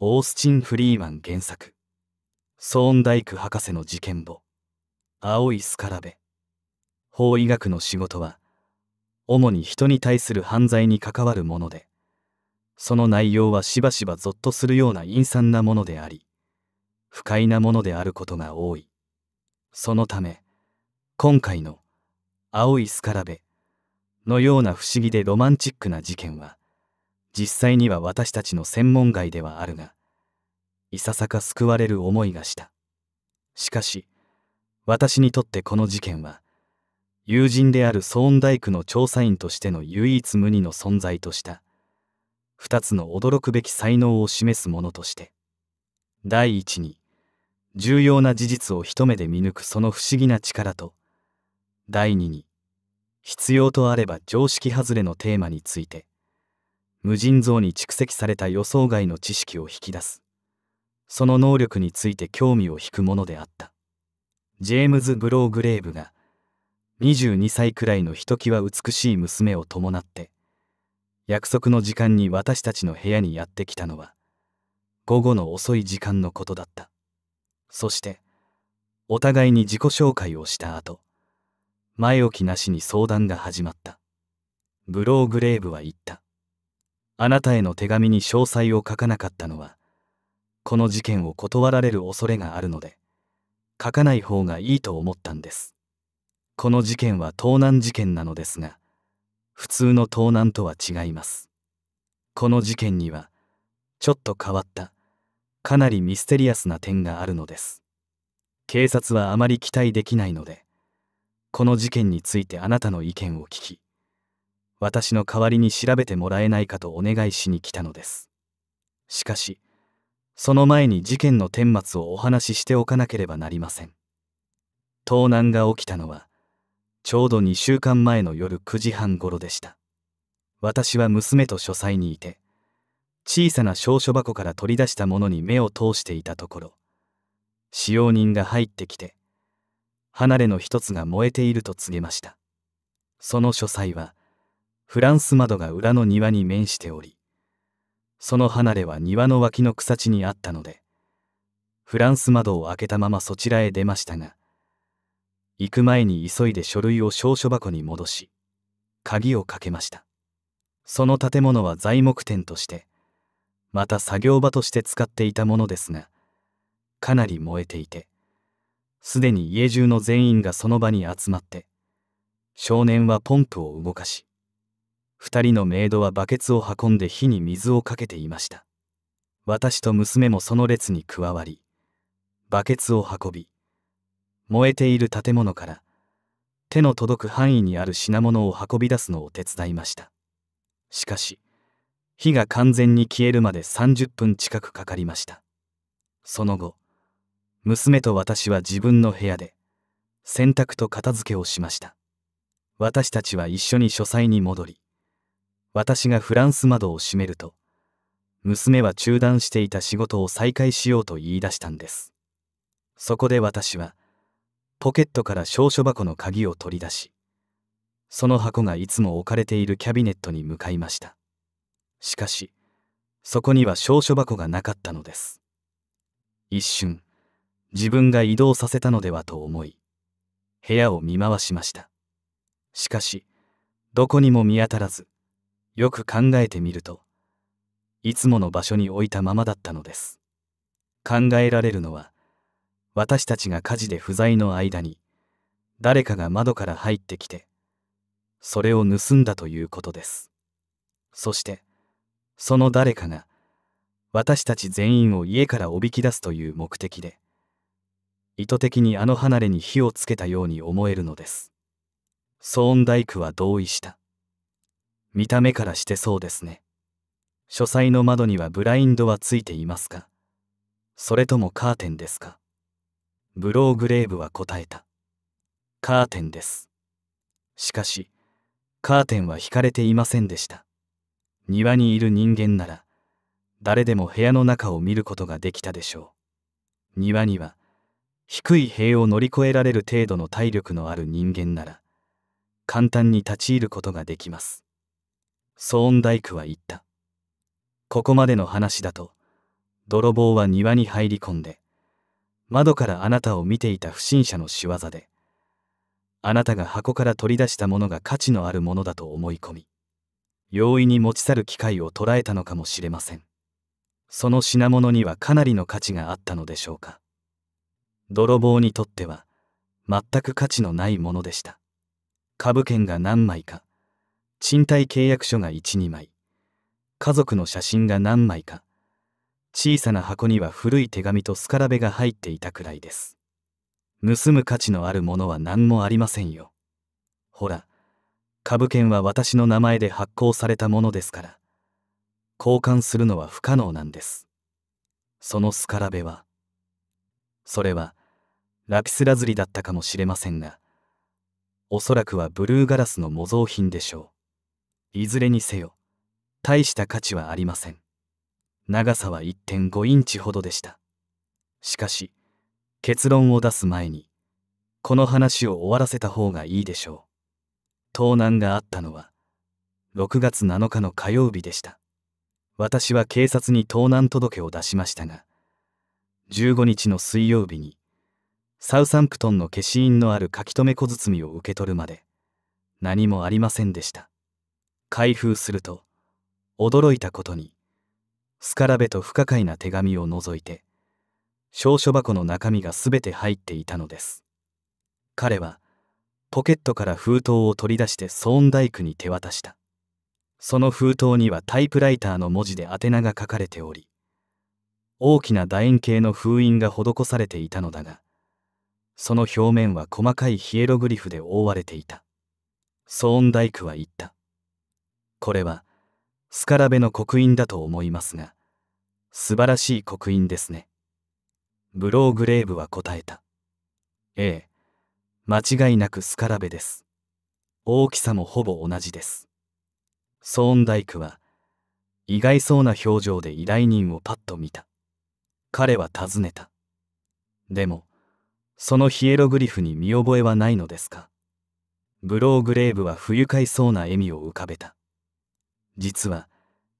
オースチン・フリーマン原作ソーンダイク博士の事件簿青いスカラベ法医学の仕事は主に人に対する犯罪に関わるものでその内容はしばしばぞっとするような陰惨なものであり不快なものであることが多いそのため今回の「青いスカラベ」のような不思議でロマンチックな事件は実際には私たちの専門外ではあるがいささか救われる思いがしたしかし私にとってこの事件は友人であるソーンダイクの調査員としての唯一無二の存在とした2つの驚くべき才能を示すものとして第一に重要な事実を一目で見抜くその不思議な力と第二に必要とあれば常識外れのテーマについて無尽蔵に蓄積された予想外の知識を引き出すその能力について興味を引くものであったジェームズ・ブローグレーブが22歳くらいのひときわ美しい娘を伴って約束の時間に私たちの部屋にやってきたのは午後の遅い時間のことだったそしてお互いに自己紹介をした後前置きなしに相談が始まったブローグレーブは言ったあなたへの手紙に詳細を書かなかったのはこの事件を断られる恐れがあるので書かない方がいいと思ったんですこの事件は盗難事件なのですが普通の盗難とは違いますこの事件にはちょっと変わったかなりミステリアスな点があるのです警察はあまり期待できないのでこの事件についてあなたの意見を聞き私の代わりに調べてもらえないかとお願いしに来たのですしかしその前に事件の顛末をお話ししておかなければなりません盗難が起きたのはちょうど2週間前の夜9時半頃でした私は娘と書斎にいて小さな証書箱から取り出したものに目を通していたところ使用人が入ってきて離れの一つが燃えていると告げましたその書斎はフランス窓が裏の庭に面しておりその離れは庭の脇の草地にあったのでフランス窓を開けたままそちらへ出ましたが行く前に急いで書類を証書箱に戻し鍵をかけましたその建物は材木店としてまた作業場として使っていたものですがかなり燃えていてすでに家中の全員がその場に集まって少年はポンプを動かし2人のメイドはバケツを運んで火に水をかけていました私と娘もその列に加わりバケツを運び燃えている建物から手の届く範囲にある品物を運び出すのを手伝いましたしかし火が完全に消えるまで30分近くかかりましたその後娘と私は自分の部屋で洗濯と片付けをしました私たちは一緒に書斎に戻り私がフランス窓を閉めると娘は中断していた仕事を再開しようと言い出したんですそこで私はポケットから証書箱の鍵を取り出しその箱がいつも置かれているキャビネットに向かいましたしかしそこには証書箱がなかったのです一瞬自分が移動させたのではと思い部屋を見回しましたしかしどこにも見当たらずよく考えてみるといつもの場所に置いたままだったのです考えられるのは私たちが火事で不在の間に誰かが窓から入ってきてそれを盗んだということですそしてその誰かが私たち全員を家からおびき出すという目的で意図的にあの離れに火をつけたように思えるのですソーンダイクは同意した見た目からしてそうですね。書斎の窓にはブラインドはついていますかそれともカーテンですかブローグレーブは答えた。カーテンです。しかし、カーテンは引かれていませんでした。庭にいる人間なら、誰でも部屋の中を見ることができたでしょう。庭には、低い塀を乗り越えられる程度の体力のある人間なら、簡単に立ち入ることができます。ソーンダイクは言った。ここまでの話だと、泥棒は庭に入り込んで、窓からあなたを見ていた不審者の仕業で、あなたが箱から取り出したものが価値のあるものだと思い込み、容易に持ち去る機会を捉えたのかもしれません。その品物にはかなりの価値があったのでしょうか。泥棒にとっては、全く価値のないものでした。株券が何枚か、賃貸契約書が12枚家族の写真が何枚か小さな箱には古い手紙とスカラベが入っていたくらいです盗む価値のあるものは何もありませんよほら株券は私の名前で発行されたものですから交換するのは不可能なんですそのスカラベはそれはラピスラズリだったかもしれませんがおそらくはブルーガラスの模造品でしょういずれにせよ大した価値はありません長さは1.5インチほどでしたしかし結論を出す前にこの話を終わらせた方がいいでしょう盗難があったのは6月7日の火曜日でした私は警察に盗難届を出しましたが15日の水曜日にサウサンプトンの消印のある書留小包を受け取るまで何もありませんでした開封すると驚いたことにスカラベと不可解な手紙を除いて証書箱の中身が全て入っていたのです彼はポケットから封筒を取り出してソーンダイクに手渡したその封筒にはタイプライターの文字で宛名が書かれており大きな楕円形の封印が施されていたのだがその表面は細かいヒエログリフで覆われていたソーンダイクは言ったこれはスカラベの刻印だと思いますが素晴らしい刻印ですねブローグレーブは答えたええ間違いなくスカラベです大きさもほぼ同じですソーンダイクは意外そうな表情で依頼人をパッと見た彼は尋ねたでもそのヒエログリフに見覚えはないのですかブローグレーブは不愉快そうな笑みを浮かべた実は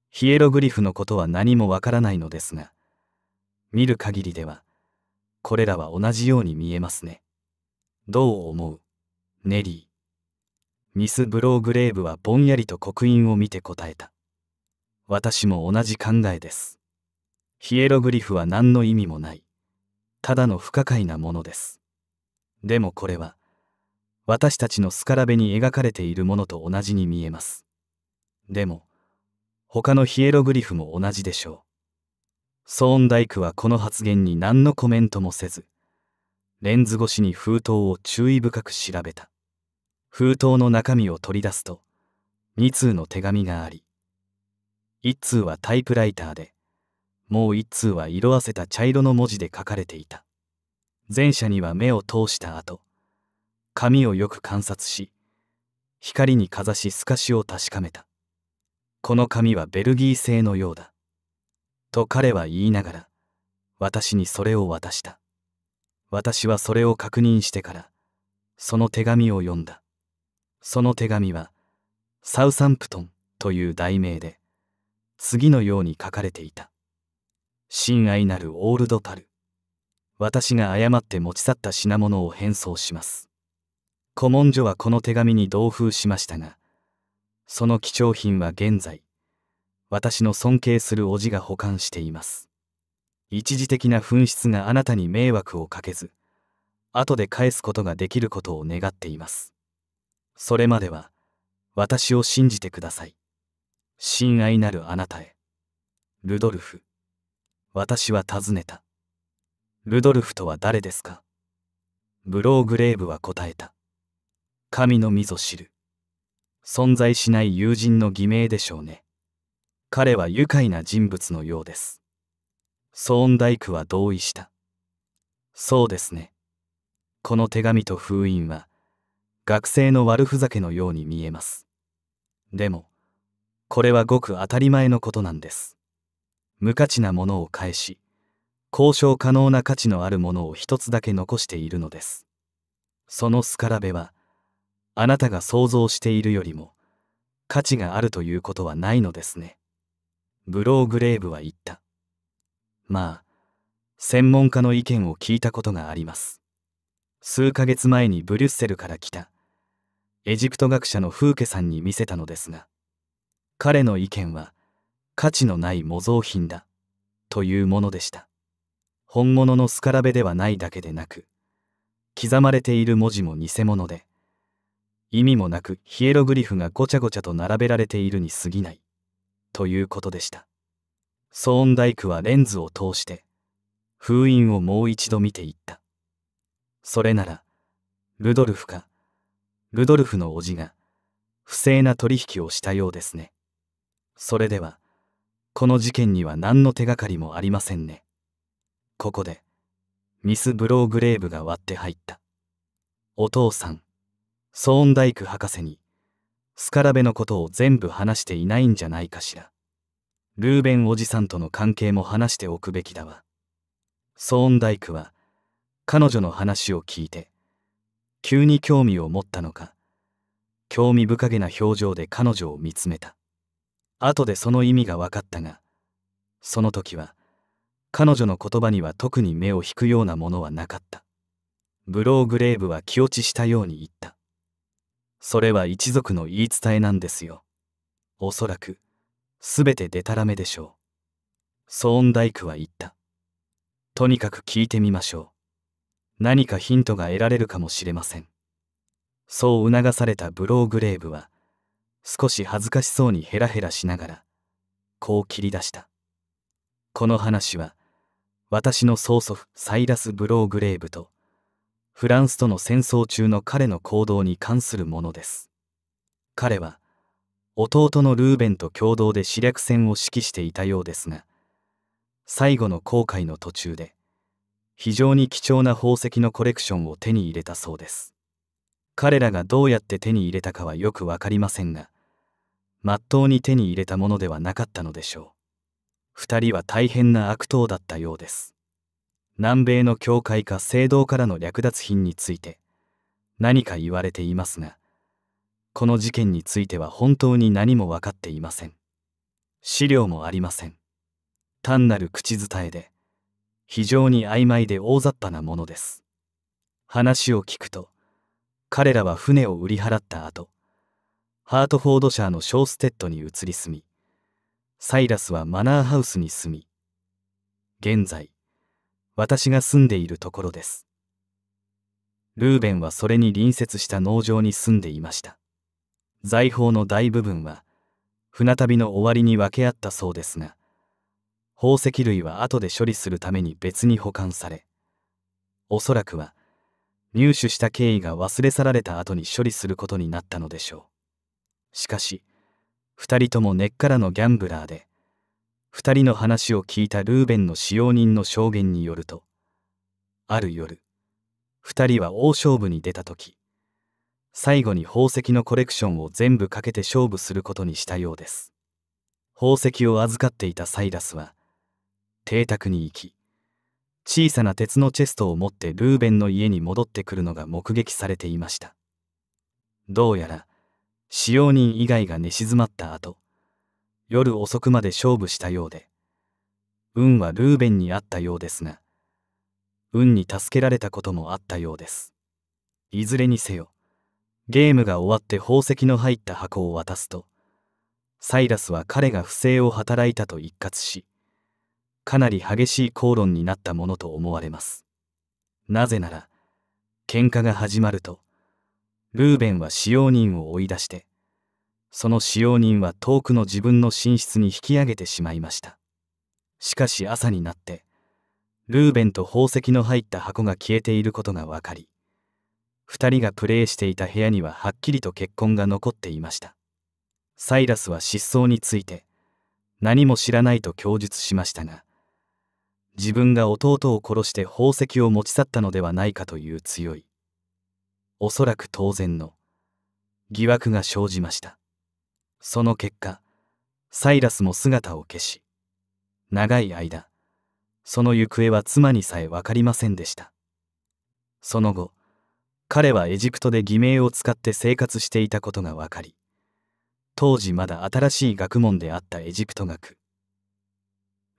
ヒエログリフのことは何もわからないのですが見る限りではこれらは同じように見えますねどう思うネリーミス・ブローグレーブはぼんやりと刻印を見て答えた私も同じ考えですヒエログリフは何の意味もないただの不可解なものですでもこれは私たちのスカラベに描かれているものと同じに見えますでも、他のヒエログリフも同じでしょう。ソーンダイクはこの発言に何のコメントもせず、レンズ越しに封筒を注意深く調べた。封筒の中身を取り出すと、2通の手紙があり、1通はタイプライターで、もう1通は色あせた茶色の文字で書かれていた。前者には目を通した後、紙をよく観察し、光にかざし透かしを確かめた。この紙はベルギー製のようだ。と彼は言いながら、私にそれを渡した。私はそれを確認してから、その手紙を読んだ。その手紙は、サウサンプトンという題名で、次のように書かれていた。親愛なるオールドパル。私が誤って持ち去った品物を返送します。古文書はこの手紙に同封しましたが、その貴重品は現在、私の尊敬する叔父が保管しています。一時的な紛失があなたに迷惑をかけず、後で返すことができることを願っています。それまでは、私を信じてください。親愛なるあなたへ。ルドルフ。私は尋ねた。ルドルフとは誰ですかブローグレーブは答えた。神のみぞ知る。存在しない友人の偽名でしょうね。彼は愉快な人物のようです。ソーンダイクは同意した。そうですね。この手紙と封印は、学生の悪ふざけのように見えます。でも、これはごく当たり前のことなんです。無価値なものを返し、交渉可能な価値のあるものを一つだけ残しているのです。そのスカラベは、あなたが想像しているよりも価値があるということはないのですね。ブローグレーブは言った。まあ、専門家の意見を聞いたことがあります。数ヶ月前にブリュッセルから来た、エジプト学者のフーケさんに見せたのですが、彼の意見は、価値のない模造品だ、というものでした。本物のスカラベではないだけでなく、刻まれている文字も偽物で、意味もなくヒエログリフがごちゃごちゃと並べられているに過ぎないということでしたソーンダイクはレンズを通して封印をもう一度見ていったそれならルドルフかルドルフの叔父が不正な取引をしたようですねそれではこの事件には何の手がかりもありませんねここでミス・ブローグレーブが割って入ったお父さんソーンダイク博士にスカラベのことを全部話していないんじゃないかしらルーベンおじさんとの関係も話しておくべきだわソーンダイクは彼女の話を聞いて急に興味を持ったのか興味深げな表情で彼女を見つめた後でその意味が分かったがその時は彼女の言葉には特に目を引くようなものはなかったブローグレーブは気落ちしたように言ったそれは一族の言い伝えなんですよ。おそらく、すべてでたらめでしょう。ソーンダイクは言った。とにかく聞いてみましょう。何かヒントが得られるかもしれません。そう促されたブローグレーブは、少し恥ずかしそうにヘラヘラしながら、こう切り出した。この話は、私の曽祖父サイラス・ブローグレーブと、フランスとの戦争中の彼の行動に関するものです彼は弟のルーベンと共同で死略戦を指揮していたようですが最後の航海の途中で非常に貴重な宝石のコレクションを手に入れたそうです彼らがどうやって手に入れたかはよく分かりませんがまっとうに手に入れたものではなかったのでしょう2人は大変な悪党だったようです南米の教会か聖堂からの略奪品について何か言われていますがこの事件については本当に何も分かっていません資料もありません単なる口伝えで非常に曖昧で大雑把なものです話を聞くと彼らは船を売り払った後ハートフォードシャーのショーステッドに移り住みサイラスはマナーハウスに住み現在私が住んでいるところです。ルーベンはそれに隣接した農場に住んでいました。財宝の大部分は、船旅の終わりに分け合ったそうですが、宝石類は後で処理するために別に保管され、おそらくは、入手した経緯が忘れ去られた後に処理することになったのでしょう。しかし、2人とも根っからのギャンブラーで、2人の話を聞いたルーベンの使用人の証言によるとある夜2人は大勝負に出た時最後に宝石のコレクションを全部かけて勝負することにしたようです宝石を預かっていたサイラスは邸宅に行き小さな鉄のチェストを持ってルーベンの家に戻ってくるのが目撃されていましたどうやら使用人以外が寝静まった後夜遅くまで勝負したようで運はルーベンにあったようですが運に助けられたこともあったようですいずれにせよゲームが終わって宝石の入った箱を渡すとサイラスは彼が不正を働いたと一括しかなり激しい口論になったものと思われますなぜなら喧嘩が始まるとルーベンは使用人を追い出してその使用人は遠くの自分の寝室に引き上げてしまいましたしかし朝になってルーベンと宝石の入った箱が消えていることが分かり2人がプレーしていた部屋にははっきりと血痕が残っていましたサイラスは失踪について何も知らないと供述しましたが自分が弟を殺して宝石を持ち去ったのではないかという強いおそらく当然の疑惑が生じましたその結果サイラスも姿を消し長い間その行方は妻にさえ分かりませんでしたその後彼はエジプトで偽名を使って生活していたことが分かり当時まだ新しい学問であったエジプト学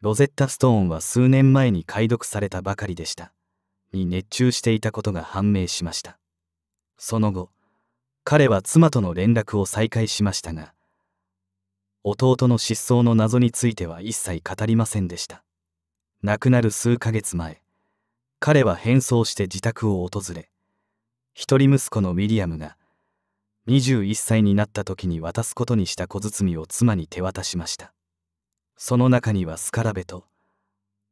ロゼッタ・ストーンは数年前に解読されたばかりでしたに熱中していたことが判明しましたその後彼は妻との連絡を再開しましたが弟の失踪の謎については一切語りませんでした亡くなる数ヶ月前彼は変装して自宅を訪れ一人息子のウィリアムが21歳になった時に渡すことにした小包を妻に手渡しましたその中にはスカラベと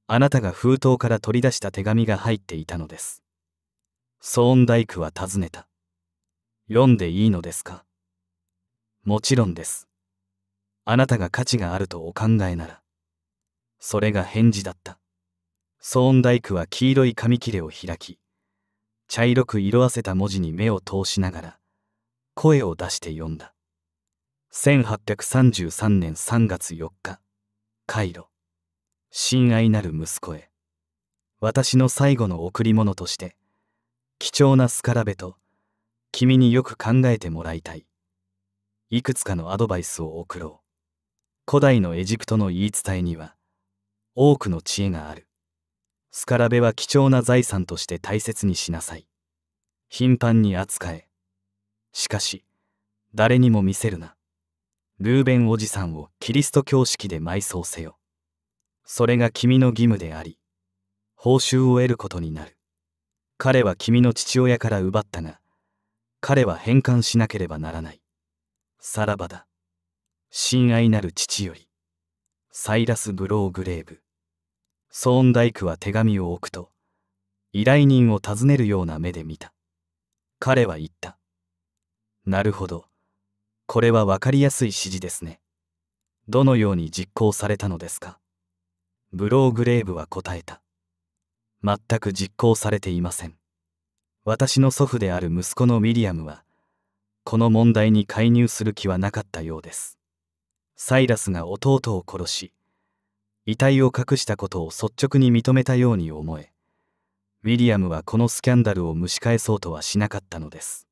あなたが封筒から取り出した手紙が入っていたのですソーンダイクは尋ねた読んでいいのですかもちろんですあなたが価値があるとお考えなら。それが返事だった。ソーンダイクは黄色い紙切れを開き、茶色く色あせた文字に目を通しながら、声を出して読んだ。1833年3月4日、カイロ。親愛なる息子へ。私の最後の贈り物として、貴重なスカラベと、君によく考えてもらいたい。いくつかのアドバイスを送ろう。古代のエジプトの言い伝えには多くの知恵があるスカラベは貴重な財産として大切にしなさい頻繁に扱えしかし誰にも見せるなルーベンおじさんをキリスト教式で埋葬せよそれが君の義務であり報酬を得ることになる彼は君の父親から奪ったが彼は返還しなければならないさらばだ親愛なる父より、サイラス・ブローグレーブ。ソーンダイクは手紙を置くと、依頼人を訪ねるような目で見た。彼は言った。なるほど。これは分かりやすい指示ですね。どのように実行されたのですかブローグレーブは答えた。全く実行されていません。私の祖父である息子のウィリアムは、この問題に介入する気はなかったようです。サイラスが弟を殺し遺体を隠したことを率直に認めたように思えウィリアムはこのスキャンダルを蒸し返そうとはしなかったのです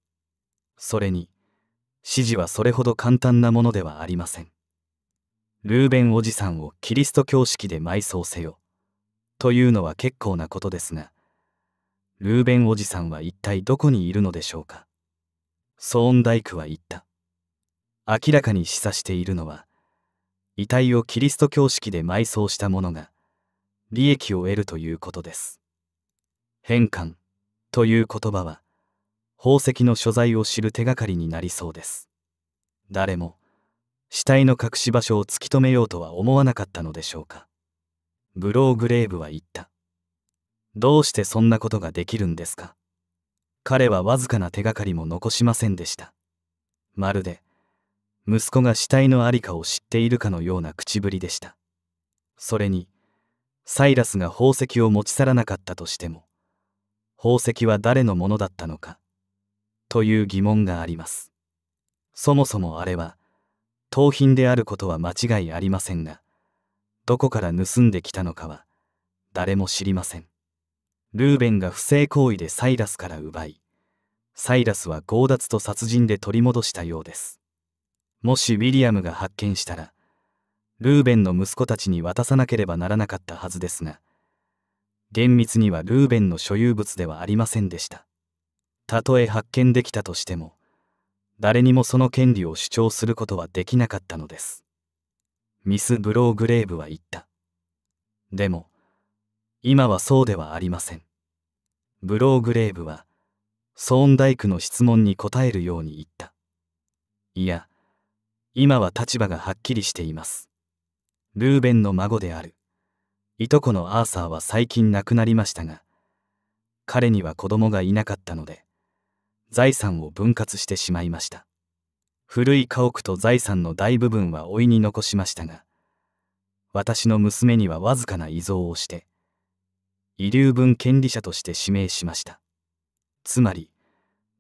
それに指示はそれほど簡単なものではありませんルーベンおじさんをキリスト教式で埋葬せよというのは結構なことですがルーベンおじさんは一体どこにいるのでしょうかソーンダイクは言った明らかに示唆しているのは遺体をキリスト教式で埋葬した者が利益を得るということです返還という言葉は宝石の所在を知る手がかりになりそうです誰も死体の隠し場所を突き止めようとは思わなかったのでしょうかブローグレーブは言ったどうしてそんなことができるんですか彼はわずかな手がかりも残しませんでしたまるで息子が死体の在りかを知っているかのような口ぶりでしたそれにサイラスが宝石を持ち去らなかったとしても宝石は誰のものだったのかという疑問がありますそもそもあれは盗品であることは間違いありませんがどこから盗んできたのかは誰も知りませんルーベンが不正行為でサイラスから奪いサイラスは強奪と殺人で取り戻したようですもしウィリアムが発見したらルーベンの息子たちに渡さなければならなかったはずですが厳密にはルーベンの所有物ではありませんでしたたとえ発見できたとしても誰にもその権利を主張することはできなかったのですミス・ブローグレーブは言ったでも今はそうではありませんブローグレーブはソーンダイクの質問に答えるように言ったいや今は立場がはっきりしていますルーベンの孫であるいとこのアーサーは最近亡くなりましたが彼には子供がいなかったので財産を分割してしまいました古い家屋と財産の大部分は老いに残しましたが私の娘にはわずかな遺贈をして遺留分権利者として指名しましたつまり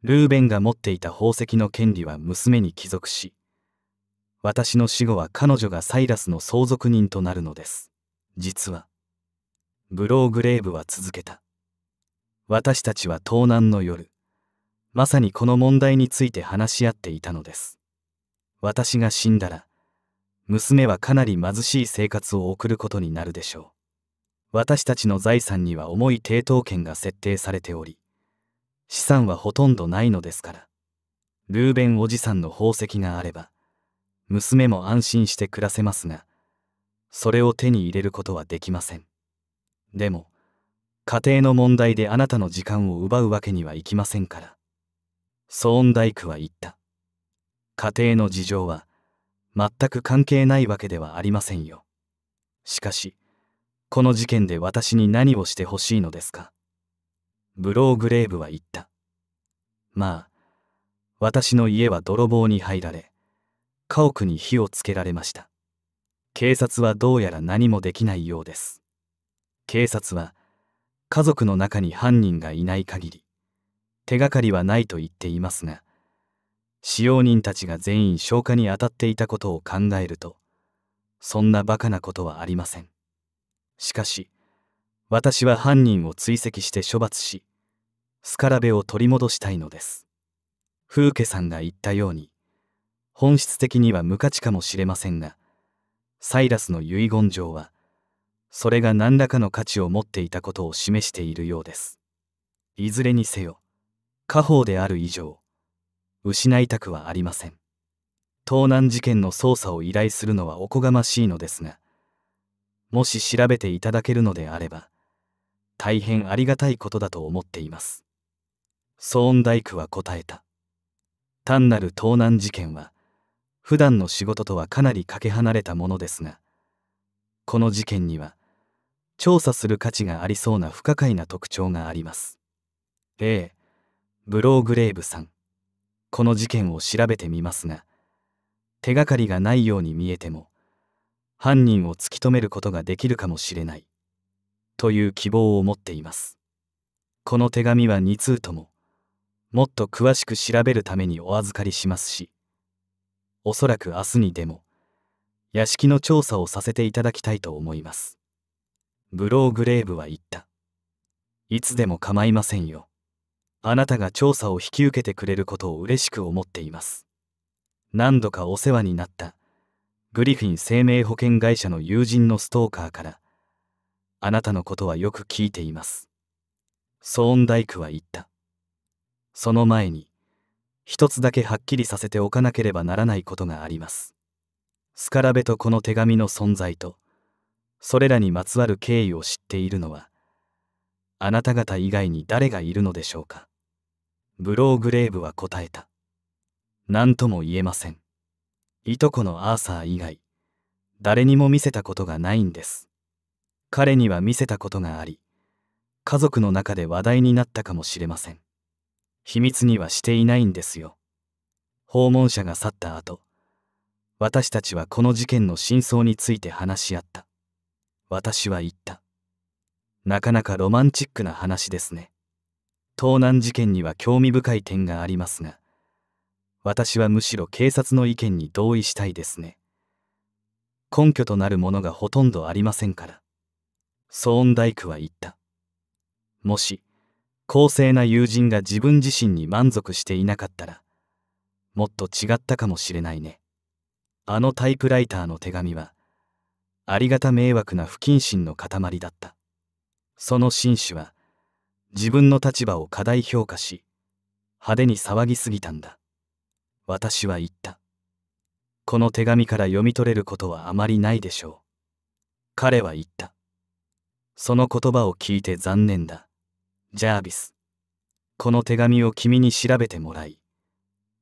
ルーベンが持っていた宝石の権利は娘に帰属し私の死後は彼女がサイラスの相続人となるのです。実は。ブローグレーブは続けた。私たちは盗難の夜、まさにこの問題について話し合っていたのです。私が死んだら、娘はかなり貧しい生活を送ることになるでしょう。私たちの財産には重い抵当権が設定されており、資産はほとんどないのですから。ルーベンおじさんの宝石があれば、娘も安心して暮らせますがそれを手に入れることはできませんでも家庭の問題であなたの時間を奪うわけにはいきませんからソーンダイクは言った家庭の事情は全く関係ないわけではありませんよしかしこの事件で私に何をしてほしいのですかブローグレーブは言ったまあ私の家は泥棒に入られ家屋に火をつけられました警察はどうやら何もできないようです警察は家族の中に犯人がいない限り手がかりはないと言っていますが使用人たちが全員消火に当たっていたことを考えるとそんなバカなことはありませんしかし私は犯人を追跡して処罰しスカラベを取り戻したいのです風家さんが言ったように本質的には無価値かもしれませんが、サイラスの遺言状は、それが何らかの価値を持っていたことを示しているようです。いずれにせよ、家宝である以上、失いたくはありません。盗難事件の捜査を依頼するのはおこがましいのですが、もし調べていただけるのであれば、大変ありがたいことだと思っています。ソーンダイクは答えた。単なる盗難事件は、普段の仕事とはかなりかけ離れたものですがこの事件には調査する価値がありそうな不可解な特徴があります A ブローグレーブさんこの事件を調べてみますが手がかりがないように見えても犯人を突き止めることができるかもしれないという希望を持っていますこの手紙は2通とももっと詳しく調べるためにお預かりしますしおそらく明日にでも、屋敷の調査をさせていただきたいと思います。ブローグレーブは言った。いつでも構いませんよ。あなたが調査を引き受けてくれることを嬉しく思っています。何度かお世話になった、グリフィン生命保険会社の友人のストーカーから、あなたのことはよく聞いています。ソーンダイクは言った。その前に、一つだけはっきりさせておかなければならないことがあります。スカラベとこの手紙の存在と、それらにまつわる経緯を知っているのは、あなた方以外に誰がいるのでしょうか。ブローグレーブは答えた。何とも言えません。いとこのアーサー以外、誰にも見せたことがないんです。彼には見せたことがあり、家族の中で話題になったかもしれません。秘密にはしていないんですよ。訪問者が去った後、私たちはこの事件の真相について話し合った。私は言った。なかなかロマンチックな話ですね。盗難事件には興味深い点がありますが、私はむしろ警察の意見に同意したいですね。根拠となるものがほとんどありませんから。ソーンダイクは言った。もし、公正な友人が自分自身に満足していなかったら、もっと違ったかもしれないね。あのタイプライターの手紙は、ありがた迷惑な不謹慎の塊だった。その紳士は、自分の立場を過大評価し、派手に騒ぎすぎたんだ。私は言った。この手紙から読み取れることはあまりないでしょう。彼は言った。その言葉を聞いて残念だ。ジャービスこの手紙を君に調べてもらい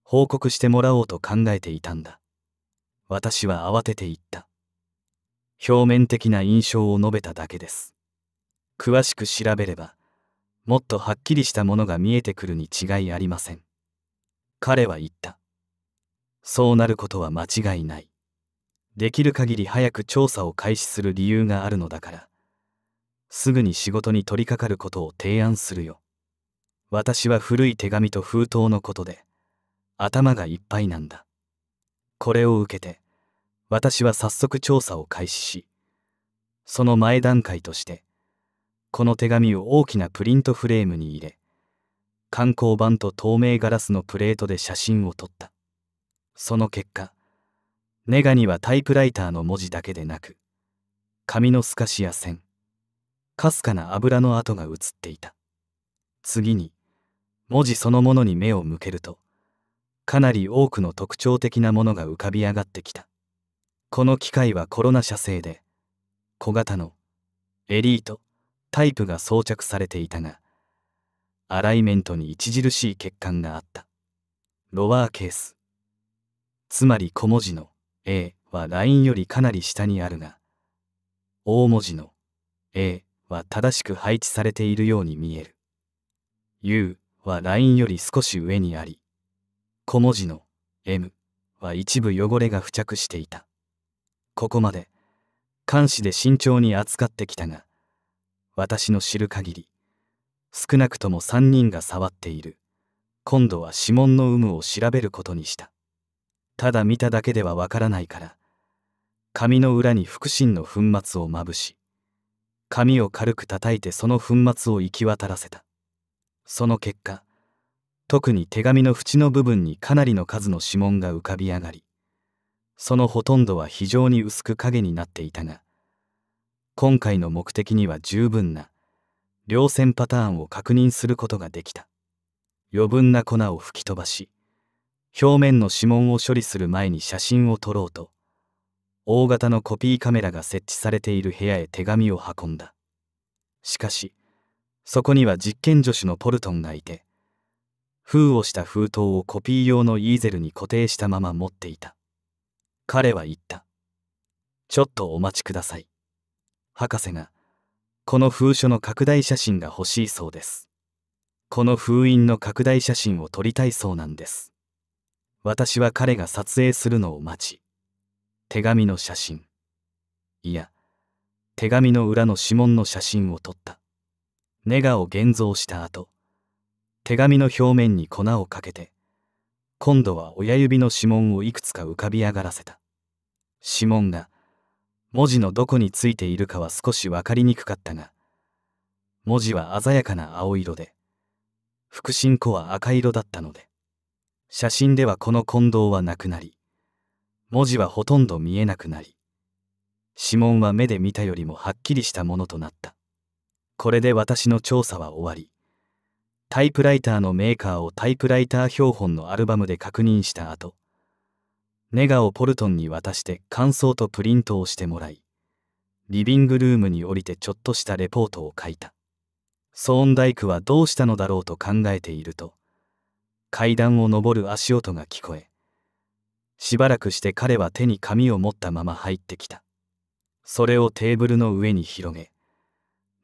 報告してもらおうと考えていたんだ私は慌てて言った表面的な印象を述べただけです詳しく調べればもっとはっきりしたものが見えてくるに違いありません彼は言ったそうなることは間違いないできる限り早く調査を開始する理由があるのだからすぐに仕事に取り掛かることを提案するよ。私は古い手紙と封筒のことで、頭がいっぱいなんだ。これを受けて、私は早速調査を開始し、その前段階として、この手紙を大きなプリントフレームに入れ、観光板と透明ガラスのプレートで写真を撮った。その結果、ネガにはタイプライターの文字だけでなく、紙の透かしや線、かすかな油の跡が映っていた次に文字そのものに目を向けるとかなり多くの特徴的なものが浮かび上がってきたこの機械はコロナ社製で小型のエリートタイプが装着されていたがアライメントに著しい欠陥があったロワーケースつまり小文字の A はラインよりかなり下にあるが大文字の A は正しく配置されているように見える。U はラインより少し上にあり、小文字の M は一部汚れが付着していた。ここまで、監視で慎重に扱ってきたが、私の知る限り、少なくとも3人が触っている。今度は指紋の有無を調べることにした。ただ見ただけではわからないから、紙の裏に腹心の粉末をまぶし、髪を軽く叩いてその粉末を行き渡らせたその結果特に手紙の縁の部分にかなりの数の指紋が浮かび上がりそのほとんどは非常に薄く影になっていたが今回の目的には十分な稜線パターンを確認することができた余分な粉を吹き飛ばし表面の指紋を処理する前に写真を撮ろうと大型のコピーカメラが設置されている部屋へ手紙を運んだしかしそこには実験助手のポルトンがいて封をした封筒をコピー用のイーゼルに固定したまま持っていた彼は言ったちょっとお待ちください博士がこの封書の拡大写真が欲しいそうですこの封印の拡大写真を撮りたいそうなんです私は彼が撮影するのを待ち手紙の写真いや手紙の裏の指紋の写真を撮ったネガを現像した後手紙の表面に粉をかけて今度は親指の指紋をいくつか浮かび上がらせた指紋が文字のどこについているかは少し分かりにくかったが文字は鮮やかな青色で腹心湖は赤色だったので写真ではこの混同はなくなり文字はほとんど見えなくなり指紋は目で見たよりもはっきりしたものとなったこれで私の調査は終わりタイプライターのメーカーをタイプライター標本のアルバムで確認した後ネガをポルトンに渡して感想とプリントをしてもらいリビングルームに降りてちょっとしたレポートを書いたソーンダイクはどうしたのだろうと考えていると階段を上る足音が聞こえしばらくして彼は手に紙を持ったまま入ってきた。それをテーブルの上に広げ、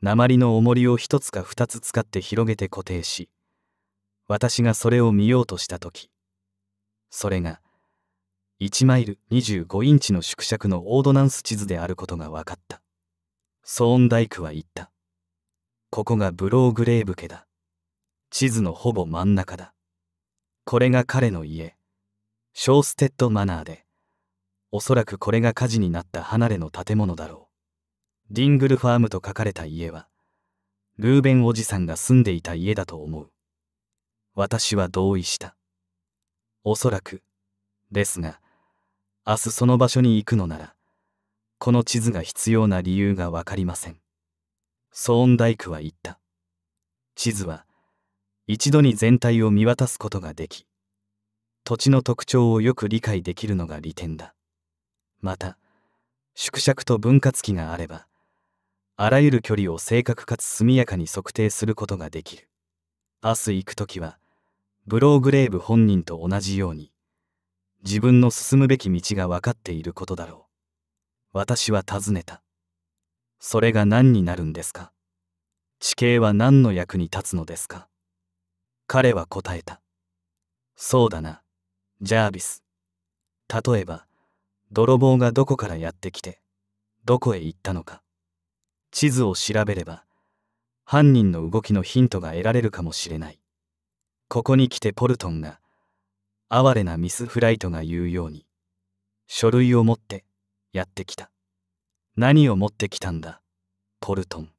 鉛の重りを一つか二つ使って広げて固定し、私がそれを見ようとした時、それが、1マイル25インチの縮尺のオードナンス地図であることが分かった。ソーンダイクは言った。ここがブローグレーブ家だ。地図のほぼ真ん中だ。これが彼の家。ショーステッドマナーでおそらくこれが火事になった離れの建物だろうディングルファームと書かれた家はルーベンおじさんが住んでいた家だと思う私は同意したおそらくですが明日その場所に行くのならこの地図が必要な理由が分かりませんソーンダイクは言った地図は一度に全体を見渡すことができ土地の特徴をよく理解できるのが利点だまた縮尺と分割器があればあらゆる距離を正確かつ速やかに測定することができる明日行く時はブローグレーブ本人と同じように自分の進むべき道が分かっていることだろう私は尋ねたそれが何になるんですか地形は何の役に立つのですか彼は答えたそうだなジャービス例えば泥棒がどこからやってきてどこへ行ったのか地図を調べれば犯人の動きのヒントが得られるかもしれないここに来てポルトンが哀れなミス・フライトが言うように書類を持ってやってきた何を持ってきたんだポルトン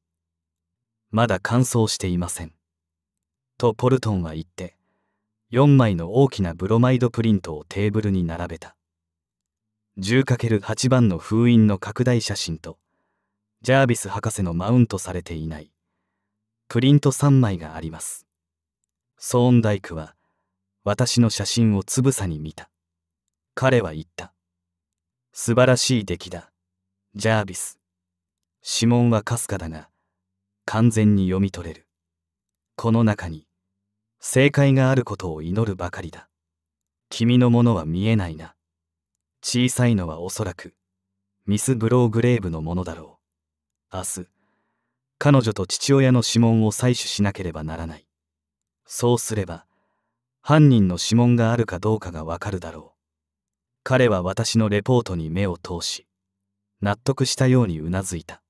まだ乾燥していませんとポルトンは言って4枚の大きなブロマイドプリントをテーブルに並べた 10×8 番の封印の拡大写真とジャービス博士のマウントされていないプリント3枚がありますソーンダイクは私の写真をつぶさに見た彼は言った素晴らしい出来だジャービス指紋はかすかだが完全に読み取れるこの中に正解があることを祈るばかりだ君のものは見えないな小さいのはおそらくミス・ブローグレーブのものだろう明日彼女と父親の指紋を採取しなければならないそうすれば犯人の指紋があるかどうかがわかるだろう彼は私のレポートに目を通し納得したようにうなずいた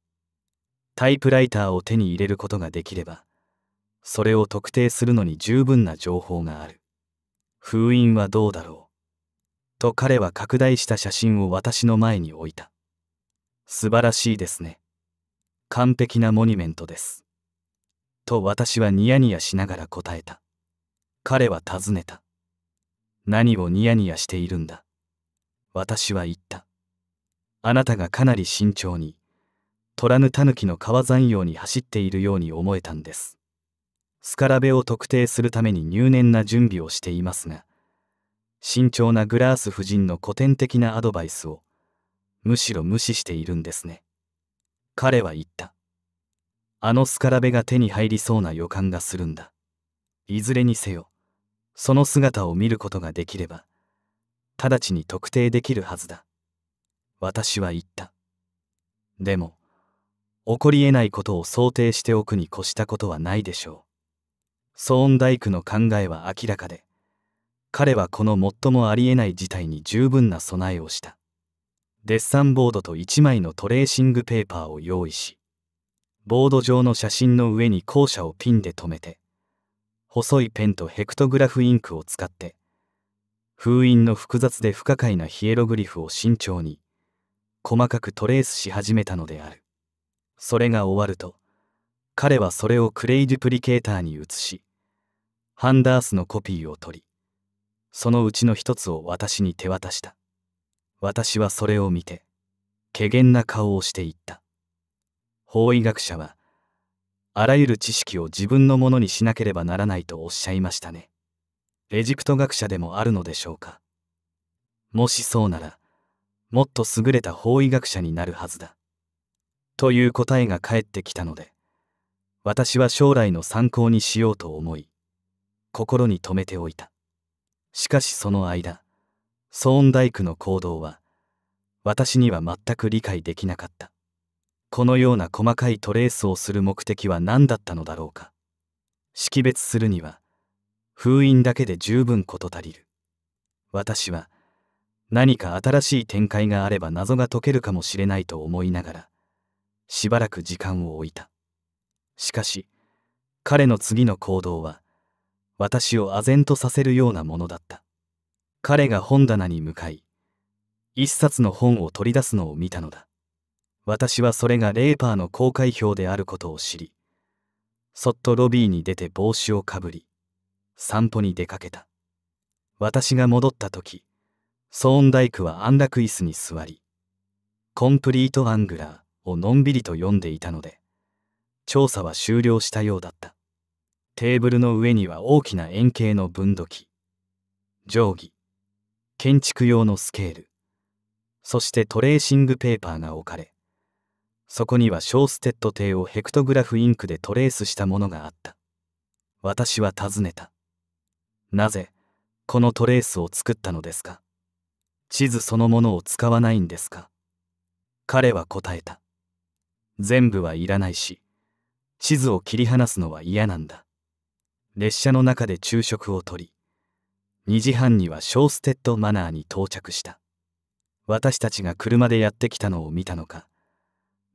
タイプライターを手に入れることができればそれを特定するのに十分な情報がある。封印はどうだろう。と彼は拡大した写真を私の前に置いた。素晴らしいですね。完璧なモニュメントです。と私はニヤニヤしながら答えた。彼は尋ねた。何をニヤニヤしているんだ。私は言った。あなたがかなり慎重に、虎ぬタヌキの川山用に走っているように思えたんです。スカラベを特定するために入念な準備をしていますが慎重なグラース夫人の古典的なアドバイスをむしろ無視しているんですね彼は言ったあのスカラベが手に入りそうな予感がするんだいずれにせよその姿を見ることができれば直ちに特定できるはずだ私は言ったでも起こりえないことを想定しておくに越したことはないでしょうソーンダイクの考えは明らかで彼はこの最もありえない事態に十分な備えをしたデッサンボードと1枚のトレーシングペーパーを用意しボード上の写真の上に校舎をピンで留めて細いペンとヘクトグラフインクを使って封印の複雑で不可解なヒエログリフを慎重に細かくトレースし始めたのであるそれが終わると彼はそれをクレイデュプリケーターに移しハンダースのコピーを取り、そのうちの一つを私に手渡した。私はそれを見て、怪げな顔をしていった。法医学者は、あらゆる知識を自分のものにしなければならないとおっしゃいましたね。エジプト学者でもあるのでしょうか。もしそうなら、もっと優れた法医学者になるはずだ。という答えが返ってきたので、私は将来の参考にしようと思い、心に留めておいたしかしその間ソーンダイクの行動は私には全く理解できなかったこのような細かいトレースをする目的は何だったのだろうか識別するには封印だけで十分事足りる私は何か新しい展開があれば謎が解けるかもしれないと思いながらしばらく時間を置いたしかし彼の次の行動は私を唖然とさせるようなものだった彼が本棚に向かい一冊の本を取り出すのを見たのだ私はそれがレーパーの公開表であることを知りそっとロビーに出て帽子をかぶり散歩に出かけた私が戻った時ソーンダイクは安楽椅子に座り「コンプリート・アングラー」をのんびりと読んでいたので調査は終了したようだったテーブルの上には大きな円形の分度器定規建築用のスケールそしてトレーシングペーパーが置かれそこにはショーステッド邸をヘクトグラフインクでトレースしたものがあった私は尋ねたなぜこのトレースを作ったのですか地図そのものを使わないんですか彼は答えた全部はいらないし地図を切り離すのは嫌なんだ列車の中で昼食をとり2時半にはショーステッドマナーに到着した私たちが車でやってきたのを見たのか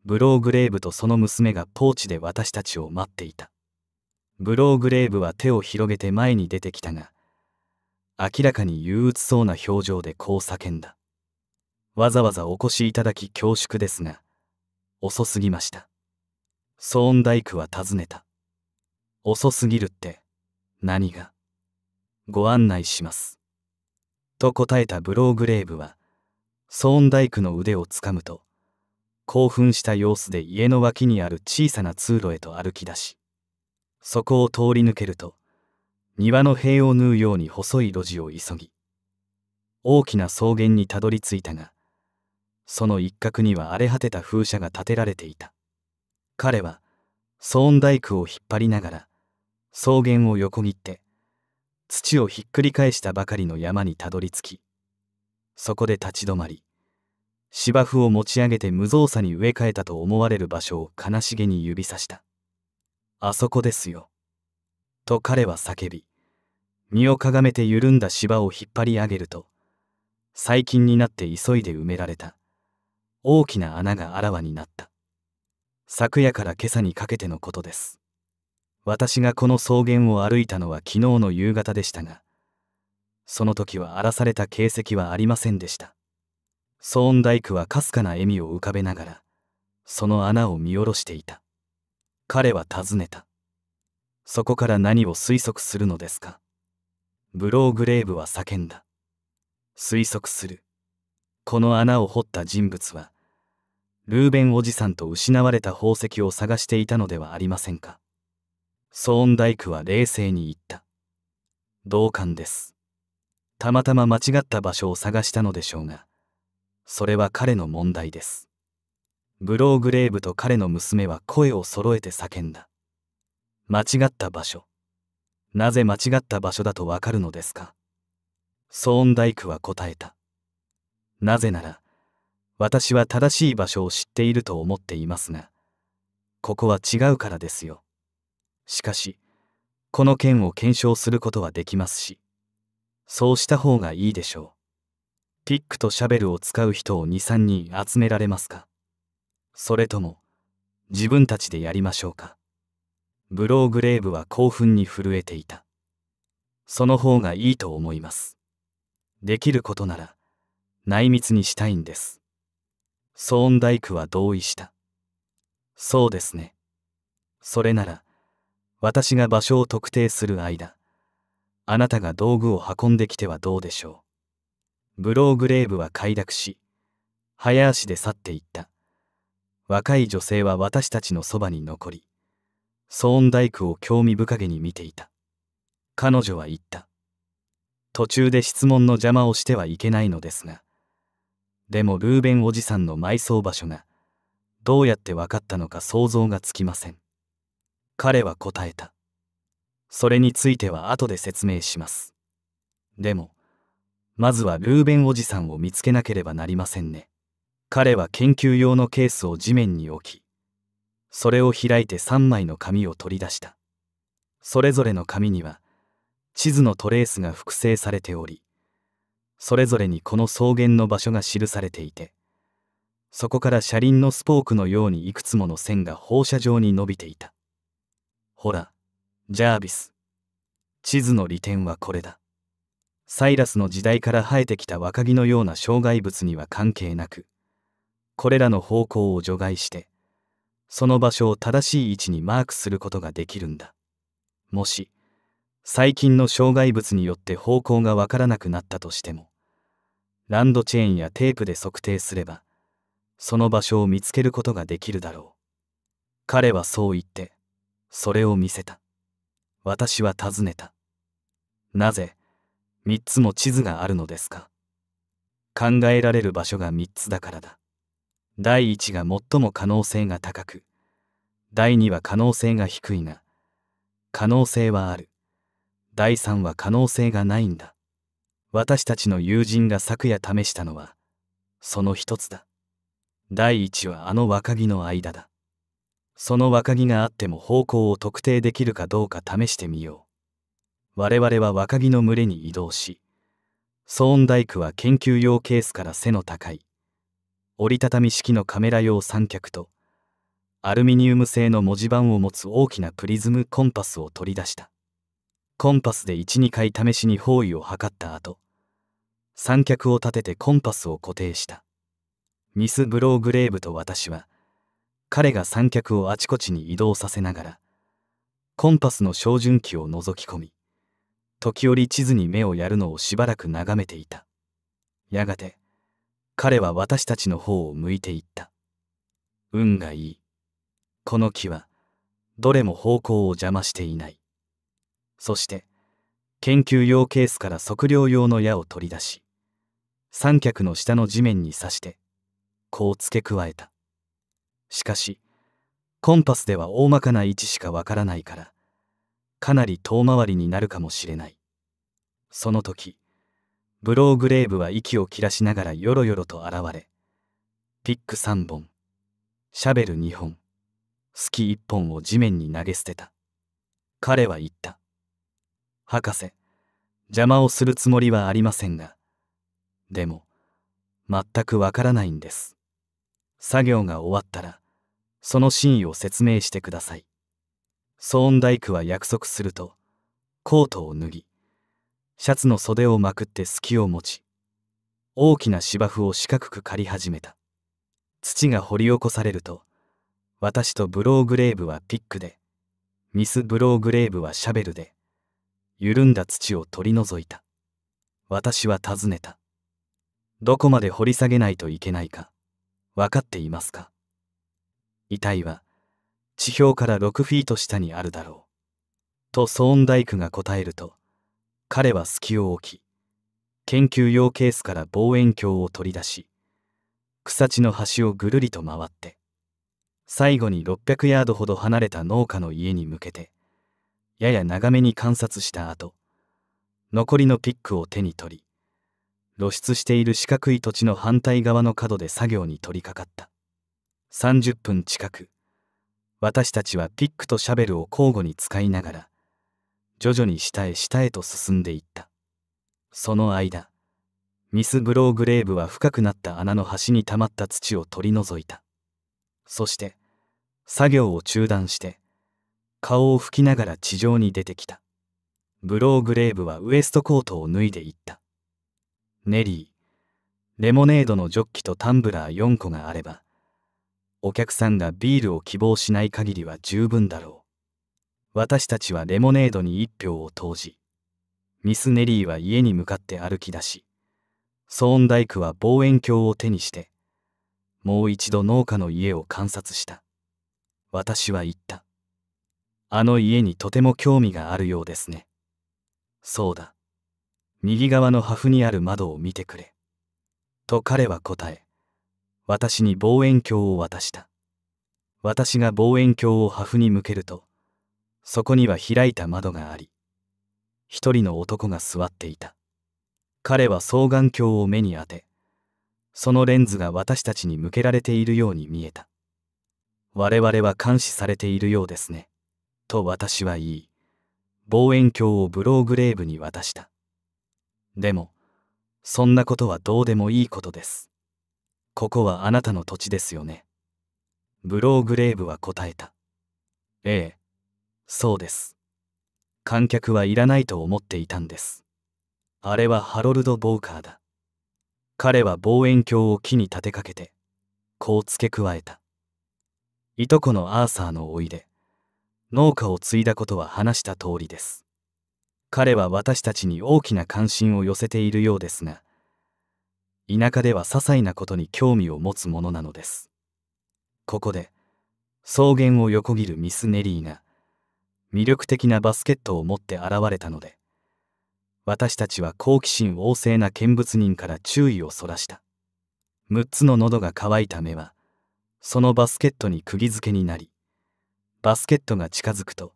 ブローグレーブとその娘がポーチで私たちを待っていたブローグレーブは手を広げて前に出てきたが明らかに憂鬱そうな表情でこう叫んだわざわざお越しいただき恐縮ですが遅すぎましたソーンダイクは尋ねた遅すぎるって何がご案内します。と答えたブローグレーブは、ソーンダイクの腕をつかむと、興奮した様子で家の脇にある小さな通路へと歩き出し、そこを通り抜けると、庭の塀を縫うように細い路地を急ぎ、大きな草原にたどり着いたが、その一角には荒れ果てた風車が建てられていた。彼は、ソーンダイクを引っ張りながら、草原を横切って土をひっくり返したばかりの山にたどり着きそこで立ち止まり芝生を持ち上げて無造作に植え替えたと思われる場所を悲しげに指さしたあそこですよと彼は叫び身をかがめて緩んだ芝を引っ張り上げると最近になって急いで埋められた大きな穴があらわになった昨夜から今朝にかけてのことです私がこの草原を歩いたのは昨日の夕方でしたがその時は荒らされた形跡はありませんでしたソーンダイクはかすかな笑みを浮かべながらその穴を見下ろしていた彼は尋ねたそこから何を推測するのですかブローグレーブは叫んだ推測するこの穴を掘った人物はルーベンおじさんと失われた宝石を探していたのではありませんかソーンダイクは冷静に言った。同感です。たまたま間違った場所を探したのでしょうが、それは彼の問題です。ブローグレーブと彼の娘は声を揃えて叫んだ。間違った場所。なぜ間違った場所だとわかるのですかソーンダイクは答えた。なぜなら、私は正しい場所を知っていると思っていますが、ここは違うからですよ。しかしこの件を検証することはできますしそうした方がいいでしょうピックとシャベルを使う人を23人集められますかそれとも自分たちでやりましょうかブローグレーブは興奮に震えていたその方がいいと思いますできることなら内密にしたいんですソーンダイクは同意したそうですねそれなら私が場所を特定する間あなたが道具を運んできてはどうでしょうブローグレーブは快諾し早足で去っていった若い女性は私たちのそばに残りソーン大工を興味深げに見ていた彼女は言った途中で質問の邪魔をしてはいけないのですがでもルーベンおじさんの埋葬場所がどうやって分かったのか想像がつきません彼は答えた。それについては後で説明します。でも、まずはルーベンおじさんを見つけなければなりませんね。彼は研究用のケースを地面に置き、それを開いて3枚の紙を取り出した。それぞれの紙には、地図のトレースが複製されており、それぞれにこの草原の場所が記されていて、そこから車輪のスポークのようにいくつもの線が放射状に伸びていた。ほら、ジャービス。地図の利点はこれだ。サイラスの時代から生えてきた若木のような障害物には関係なく、これらの方向を除外して、その場所を正しい位置にマークすることができるんだ。もし、最近の障害物によって方向がわからなくなったとしても、ランドチェーンやテープで測定すれば、その場所を見つけることができるだろう。彼はそう言って、それを見せた。私は尋ねた。なぜ、三つも地図があるのですか考えられる場所が三つだからだ。第一が最も可能性が高く、第二は可能性が低いが、可能性はある。第三は可能性がないんだ。私たちの友人が昨夜試したのは、その一つだ。第一はあの若木の間だ。その若木があっても方向を特定できるかどうか試してみよう。我々は若木の群れに移動し、ソーンダイクは研究用ケースから背の高い、折りたたみ式のカメラ用三脚と、アルミニウム製の文字盤を持つ大きなプリズムコンパスを取り出した。コンパスで12回試しに方位を測った後、三脚を立ててコンパスを固定した。ミス・ブローグレーブと私は、彼が三脚をあちこちに移動させながらコンパスの照準器を覗き込み時折地図に目をやるのをしばらく眺めていたやがて彼は私たちの方を向いていった運がいいこの木はどれも方向を邪魔していないそして研究用ケースから測量用の矢を取り出し三脚の下の地面に刺してこう付け加えたしかしコンパスでは大まかな位置しかわからないからかなり遠回りになるかもしれないその時ブローグレーブは息を切らしながらよろよろと現れピック3本シャベル2本スキ1本を地面に投げ捨てた彼は言った博士邪魔をするつもりはありませんがでも全くわからないんです作業が終わったらその真意を説明してください。ソーンダイクは約束すると、コートを脱ぎ、シャツの袖をまくって隙を持ち、大きな芝生を四角く刈り始めた。土が掘り起こされると、私とブローグレーブはピックで、ミス・ブローグレーブはシャベルで、緩んだ土を取り除いた。私は尋ねた。どこまで掘り下げないといけないか、わかっていますか遺体は地表から6フィート下にあるだろう。とソーンダイクが答えると、彼は隙を置き、研究用ケースから望遠鏡を取り出し、草地の端をぐるりと回って、最後に600ヤードほど離れた農家の家に向けて、やや長めに観察した後、残りのピックを手に取り、露出している四角い土地の反対側の角で作業に取り掛かった。30分近く私たちはピックとシャベルを交互に使いながら徐々に下へ下へと進んでいったその間ミス・ブローグレーブは深くなった穴の端に溜まった土を取り除いたそして作業を中断して顔を拭きながら地上に出てきたブローグレーブはウエストコートを脱いでいったネリーレモネードのジョッキとタンブラー4個があればお客さんがビールを希望しない限りは十分だろう。私たちはレモネードに一票を投じ、ミス・ネリーは家に向かって歩き出し、ソーンダイクは望遠鏡を手にして、もう一度農家の家を観察した。私は言った。あの家にとても興味があるようですね。そうだ。右側の破風にある窓を見てくれ。と彼は答え、私に望遠鏡を渡した私が望遠鏡を破風に向けるとそこには開いた窓があり一人の男が座っていた彼は双眼鏡を目に当てそのレンズが私たちに向けられているように見えた我々は監視されているようですねと私は言い望遠鏡をブローグレーブに渡したでもそんなことはどうでもいいことですここはあなたの土地ですよね。ブローグレーブは答えた。ええ、そうです。観客はいらないと思っていたんです。あれはハロルド・ボーカーだ。彼は望遠鏡を木に立てかけて、こう付け加えた。いとこのアーサーのおいで、農家を継いだことは話した通りです。彼は私たちに大きな関心を寄せているようですが、田舎では些細なことに興味を持つものなのですここで草原を横切るミス・ネリーが魅力的なバスケットを持って現れたので私たちは好奇心旺盛な見物人から注意をそらした6つの喉が渇いた目はそのバスケットに釘付けになりバスケットが近づくと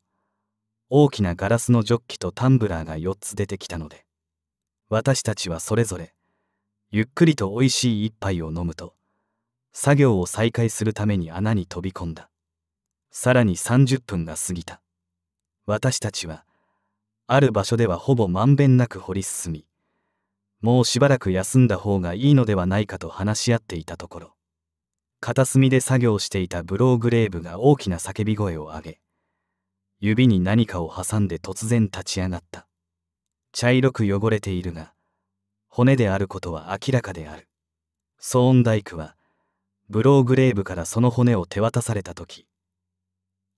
大きなガラスのジョッキとタンブラーが4つ出てきたので私たちはそれぞれゆっくりと美味しい一杯を飲むと作業を再開するために穴に飛び込んださらに30分が過ぎた私たちはある場所ではほぼまんべんなく掘り進みもうしばらく休んだ方がいいのではないかと話し合っていたところ片隅で作業していたブローグレーブが大きな叫び声を上げ指に何かを挟んで突然立ち上がった茶色く汚れているが骨であることは明らかである。ソーンダイクは、ブローグレーブからその骨を手渡された時、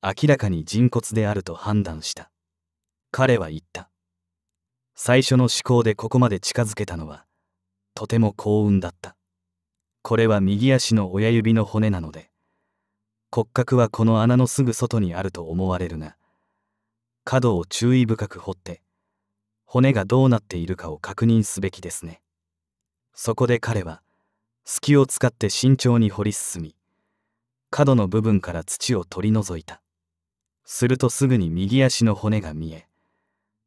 明らかに人骨であると判断した。彼は言った。最初の思考でここまで近づけたのは、とても幸運だった。これは右足の親指の骨なので、骨格はこの穴のすぐ外にあると思われるが、角を注意深く掘って、骨がどうなっているかを確認すべきですねそこで彼は隙を使って慎重に掘り進み角の部分から土を取り除いたするとすぐに右足の骨が見え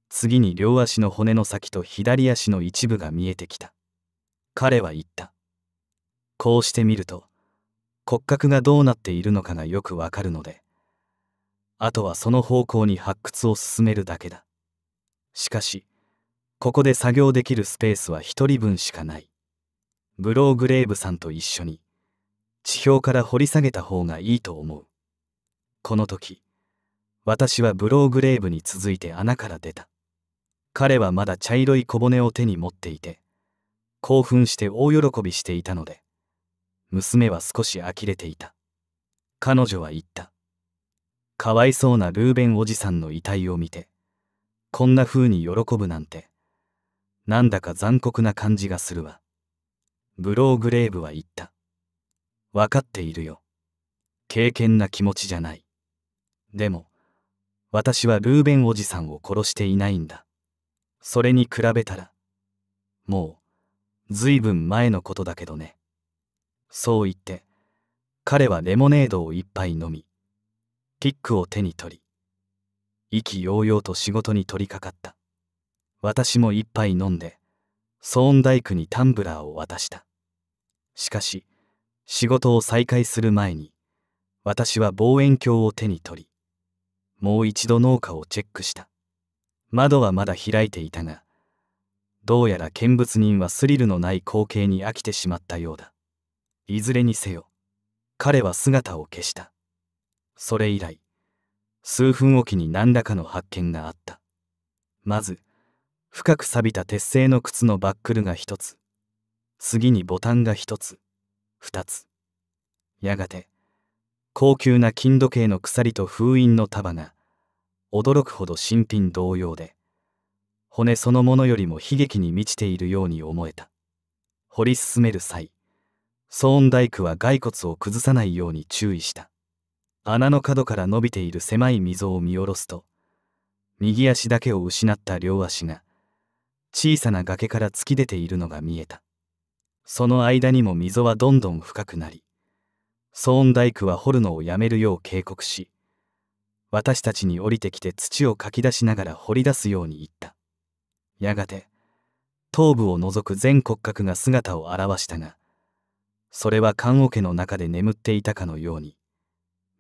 次に両足の骨の先と左足の一部が見えてきた彼は言ったこうして見ると骨格がどうなっているのかがよくわかるのであとはその方向に発掘を進めるだけだしかしここで作業できるスペースは1人分しかないブローグレーブさんと一緒に地表から掘り下げた方がいいと思うこの時私はブローグレーブに続いて穴から出た彼はまだ茶色い小骨を手に持っていて興奮して大喜びしていたので娘は少し呆れていた彼女は言ったかわいそうなルーベンおじさんの遺体を見てこんな風に喜ぶなんてなんだか残酷な感じがするわ。ブローグレーブは言った。わかっているよ。敬虔な気持ちじゃない。でも、私はルーベンおじさんを殺していないんだ。それに比べたら、もう、ずいぶん前のことだけどね。そう言って、彼はレモネードを一杯飲み、ピックを手に取り、意気揚々と仕事に取り掛かった。私も一杯飲んで、ソーン大工にタンブラーを渡した。しかし、仕事を再開する前に、私は望遠鏡を手に取り、もう一度農家をチェックした。窓はまだ開いていたが、どうやら見物人はスリルのない光景に飽きてしまったようだ。いずれにせよ、彼は姿を消した。それ以来、数分おきに何らかの発見があった。まず、深く錆びた鉄製の靴のバックルが一つ次にボタンが一つ二つやがて高級な金時計の鎖と封印の束が驚くほど新品同様で骨そのものよりも悲劇に満ちているように思えた掘り進める際ソーンダイクは骸骨を崩さないように注意した穴の角から伸びている狭い溝を見下ろすと右足だけを失った両足が小さな崖から突き出ているのが見えたその間にも溝はどんどん深くなりソーンダイクは掘るのをやめるよう警告し私たちに降りてきて土をかき出しながら掘り出すように言ったやがて頭部を除く全骨格が姿を現したがそれは棺桶の中で眠っていたかのように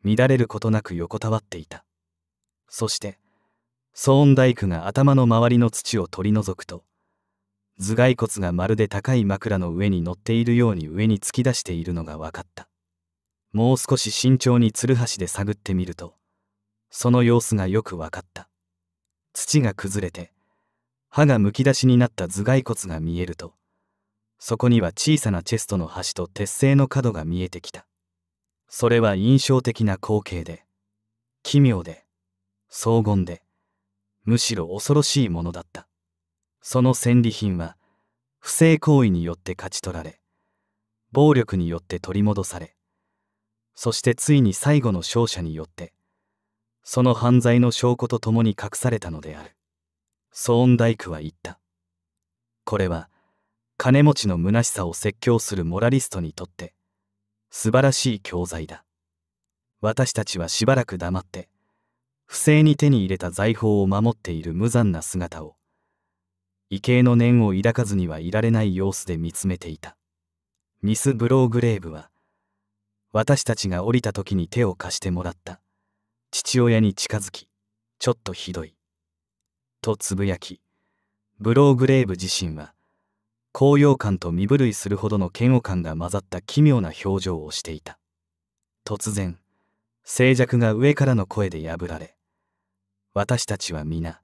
乱れることなく横たわっていたそして騒音大ダイクが頭の周りの土を取り除くと頭蓋骨がまるで高い枕の上に乗っているように上に突き出しているのが分かったもう少し慎重につるはしで探ってみるとその様子がよく分かった土が崩れて歯がむき出しになった頭蓋骨が見えるとそこには小さなチェストの端と鉄製の角が見えてきたそれは印象的な光景で奇妙で荘厳でむしろ恐ろしいものだったその戦利品は不正行為によって勝ち取られ暴力によって取り戻されそしてついに最後の勝者によってその犯罪の証拠とともに隠されたのであるソーンダイクは言ったこれは金持ちの虚しさを説教するモラリストにとって素晴らしい教材だ私たちはしばらく黙って不正に手に入れた財宝を守っている無残な姿を畏敬の念を抱かずにはいられない様子で見つめていたミス・ブローグレーブは私たちが降りた時に手を貸してもらった父親に近づきちょっとひどいとつぶやきブローグレーブ自身は高揚感と身震いするほどの嫌悪感が混ざった奇妙な表情をしていた突然静寂が上からの声で破られ私たちは皆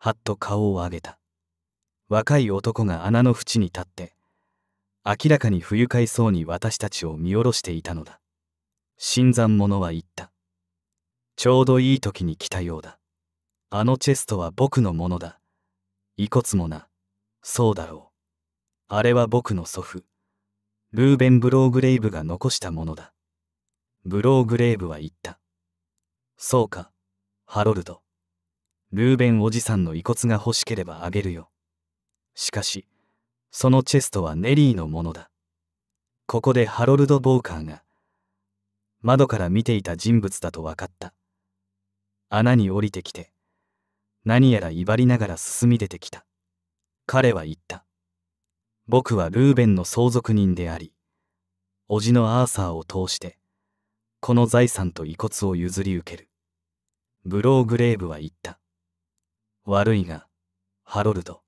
はっと顔を上げた若い男が穴の縁に立って明らかに不愉快そうに私たちを見下ろしていたのだ新参者は言ったちょうどいい時に来たようだあのチェストは僕のものだ遺骨もなそうだろうあれは僕の祖父ルーベン・ブローグレイブが残したものだブローグレイブは言ったそうかハロルドルーベンおじさんの遺骨が欲しければあげるよ。しかし、そのチェストはネリーのものだ。ここでハロルド・ボーカーが、窓から見ていた人物だと分かった。穴に降りてきて、何やら威張りながら進み出てきた。彼は言った。僕はルーベンの相続人であり、叔父のアーサーを通して、この財産と遺骨を譲り受ける。ブローグレーブは言った。悪いが、ハロルド。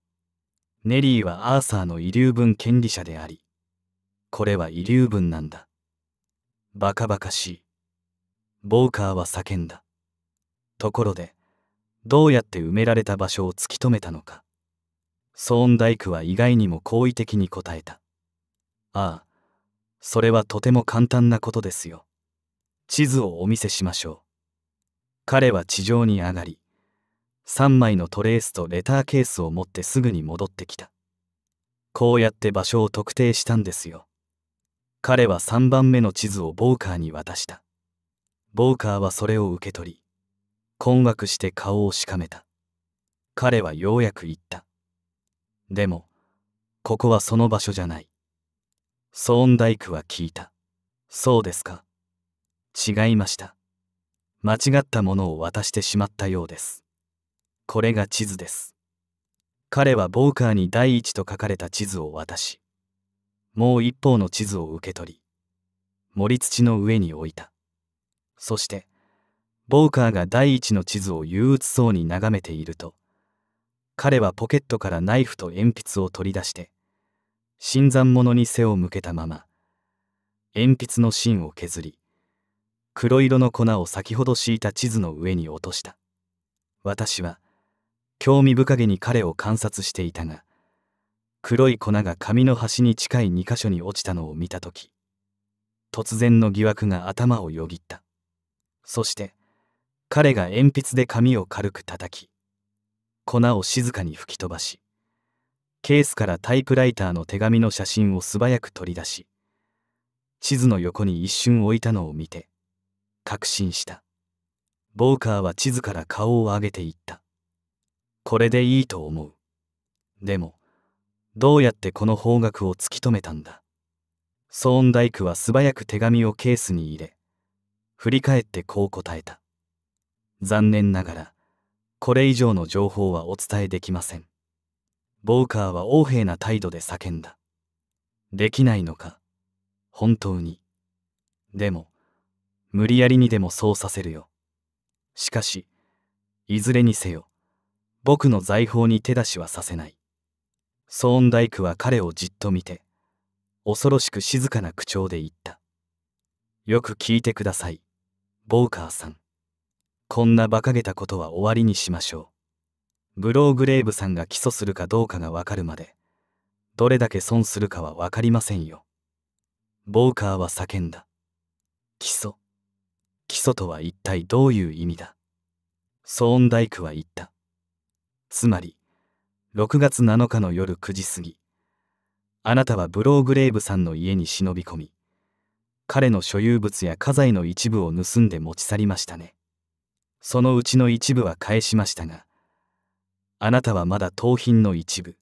ネリーはアーサーの遺留分権利者であり、これは遺留分なんだ。バカバカしい。ボーカーは叫んだ。ところで、どうやって埋められた場所を突き止めたのか。ソーンダイクは意外にも好意的に答えた。ああ、それはとても簡単なことですよ。地図をお見せしましょう。彼は地上に上がり、3枚のトレースとレターケースを持ってすぐに戻ってきたこうやって場所を特定したんですよ彼は3番目の地図をボーカーに渡したボーカーはそれを受け取り困惑して顔をしかめた彼はようやく言ったでもここはその場所じゃないソーンダイクは聞いたそうですか違いました間違ったものを渡してしまったようですこれが地図です彼はボーカーに第一と書かれた地図を渡しもう一方の地図を受け取り森土の上に置いたそしてボーカーが第一の地図を憂鬱そうに眺めていると彼はポケットからナイフと鉛筆を取り出して新参者に背を向けたまま鉛筆の芯を削り黒色の粉を先ほど敷いた地図の上に落とした私は興味深げに彼を観察していたが黒い粉が紙の端に近い2箇所に落ちたのを見た時突然の疑惑が頭をよぎったそして彼が鉛筆で紙を軽く叩き粉を静かに吹き飛ばしケースからタイプライターの手紙の写真を素早く取り出し地図の横に一瞬置いたのを見て確信したボーカーは地図から顔を上げていったこれでいいと思う。でも、どうやってこの方角を突き止めたんだソーンダイクは素早く手紙をケースに入れ、振り返ってこう答えた。残念ながら、これ以上の情報はお伝えできません。ボーカーは横柄な態度で叫んだ。できないのか、本当に。でも、無理やりにでもそうさせるよ。しかし、いずれにせよ、僕の財宝に手出しはさせない。ソーンダイクは彼をじっと見て、恐ろしく静かな口調で言った。よく聞いてください、ボーカーさん。こんな馬鹿げたことは終わりにしましょう。ブローグレーブさんが起訴するかどうかがわかるまで、どれだけ損するかはわかりませんよ。ボーカーは叫んだ。起訴。起訴とは一体どういう意味だソーンダイクは言った。つまり6月7日の夜9時過ぎあなたはブローグレイブさんの家に忍び込み彼の所有物や家財の一部を盗んで持ち去りましたねそのうちの一部は返しましたがあなたはまだ盗品の一部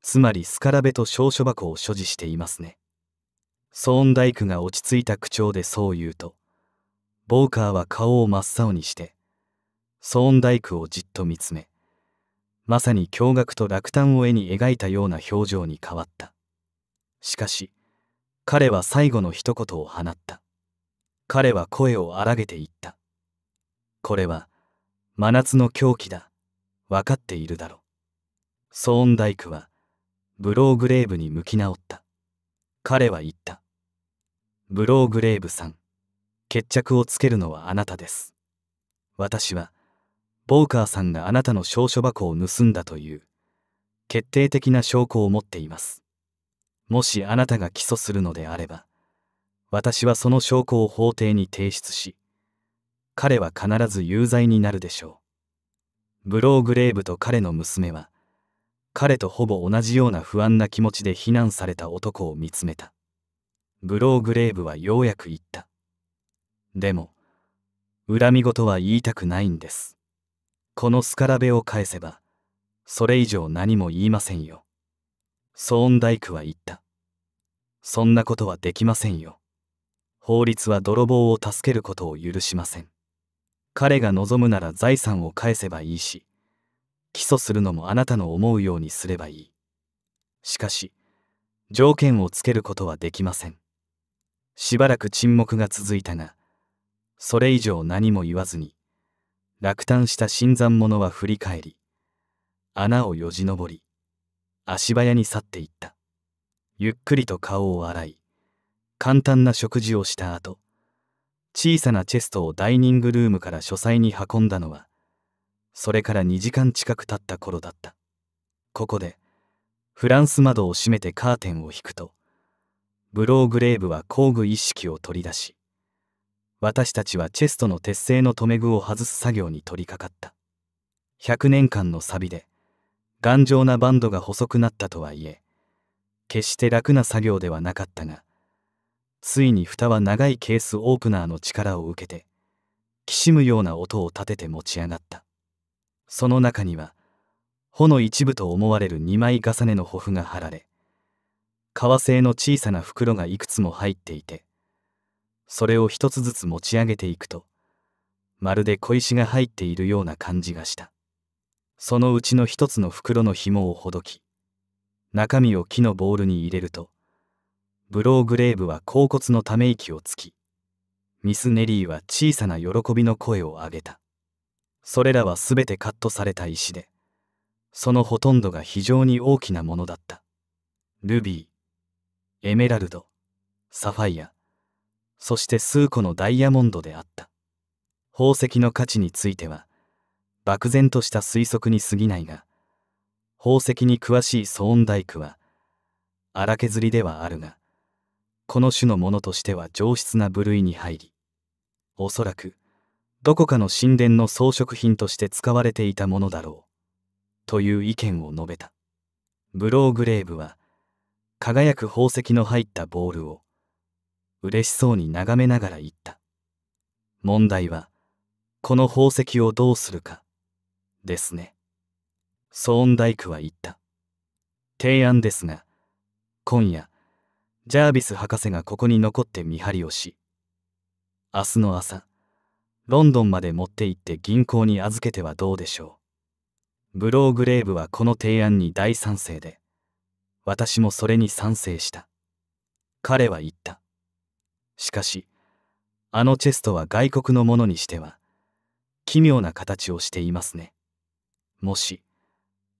つまりスカラベと証書箱を所持していますねソーンダイクが落ち着いた口調でそう言うとボーカーは顔を真っ青にしてソーンダイクをじっと見つめまさに驚愕と落胆を絵に描いたような表情に変わったしかし彼は最後の一言を放った彼は声を荒げていったこれは真夏の狂気だ分かっているだろうソーンダイクはブローグレーブに向き直った彼は言ったブローグレーブさん決着をつけるのはあなたです私はボーカーさんがあなたの証書箱を盗んだという決定的な証拠を持っていますもしあなたが起訴するのであれば私はその証拠を法廷に提出し彼は必ず有罪になるでしょうブローグレーブと彼の娘は彼とほぼ同じような不安な気持ちで非難された男を見つめたブローグレーブはようやく言ったでも恨み事は言いたくないんですこのスカラベを返せば、それ以上何も言いませんよ。ソーンダイクは言った。そんなことはできませんよ。法律は泥棒を助けることを許しません。彼が望むなら財産を返せばいいし、起訴するのもあなたの思うようにすればいい。しかし、条件をつけることはできません。しばらく沈黙が続いたが、それ以上何も言わずに、落胆した新参者は振り返り、穴をよじ登り、足早に去っていった。ゆっくりと顔を洗い、簡単な食事をした後、小さなチェストをダイニングルームから書斎に運んだのは、それから2時間近く経った頃だった。ここで、フランス窓を閉めてカーテンを引くと、ブローグレーブは工具一式を取り出し、私たちはチェストの鉄製の留め具を外す作業に取り掛かった100年間のサビで頑丈なバンドが細くなったとはいえ決して楽な作業ではなかったがついに蓋は長いケースオープナーの力を受けてきしむような音を立てて持ち上がったその中には穂の一部と思われる2枚重ねの歩符が貼られ革製の小さな袋がいくつも入っていてそれを一つずつ持ち上げていくとまるで小石が入っているような感じがしたそのうちの一つの袋の紐をほどき中身を木のボールに入れるとブローグレーブは甲骨のため息をつきミス・ネリーは小さな喜びの声を上げたそれらは全てカットされた石でそのほとんどが非常に大きなものだったルビーエメラルドサファイアそして数個のダイヤモンドであった宝石の価値については漠然とした推測に過ぎないが宝石に詳しいソーンダイクは荒削りではあるがこの種のものとしては上質な部類に入りおそらくどこかの神殿の装飾品として使われていたものだろうという意見を述べたブローグレーブは輝く宝石の入ったボールを嬉しそうに眺めながら言った。問題は、この宝石をどうするか、ですね。ソーンダイクは言った。提案ですが、今夜、ジャービス博士がここに残って見張りをし、明日の朝、ロンドンまで持って行って銀行に預けてはどうでしょう。ブローグレーブはこの提案に大賛成で、私もそれに賛成した。彼は言った。しかしあのチェストは外国のものにしては奇妙な形をしていますねもし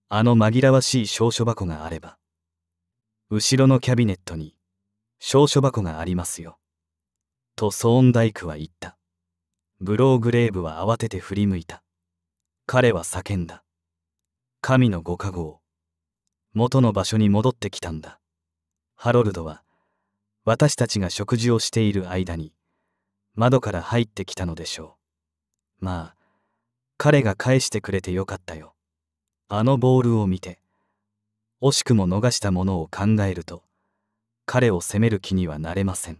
あの紛らわしい証書箱があれば後ろのキャビネットに証書箱がありますよとソーンダイクは言ったブローグレーブは慌てて振り向いた彼は叫んだ神のご加護を元の場所に戻ってきたんだハロルドは私たちが食事をしている間に窓から入ってきたのでしょうまあ彼が返してくれてよかったよあのボールを見て惜しくも逃したものを考えると彼を責める気にはなれません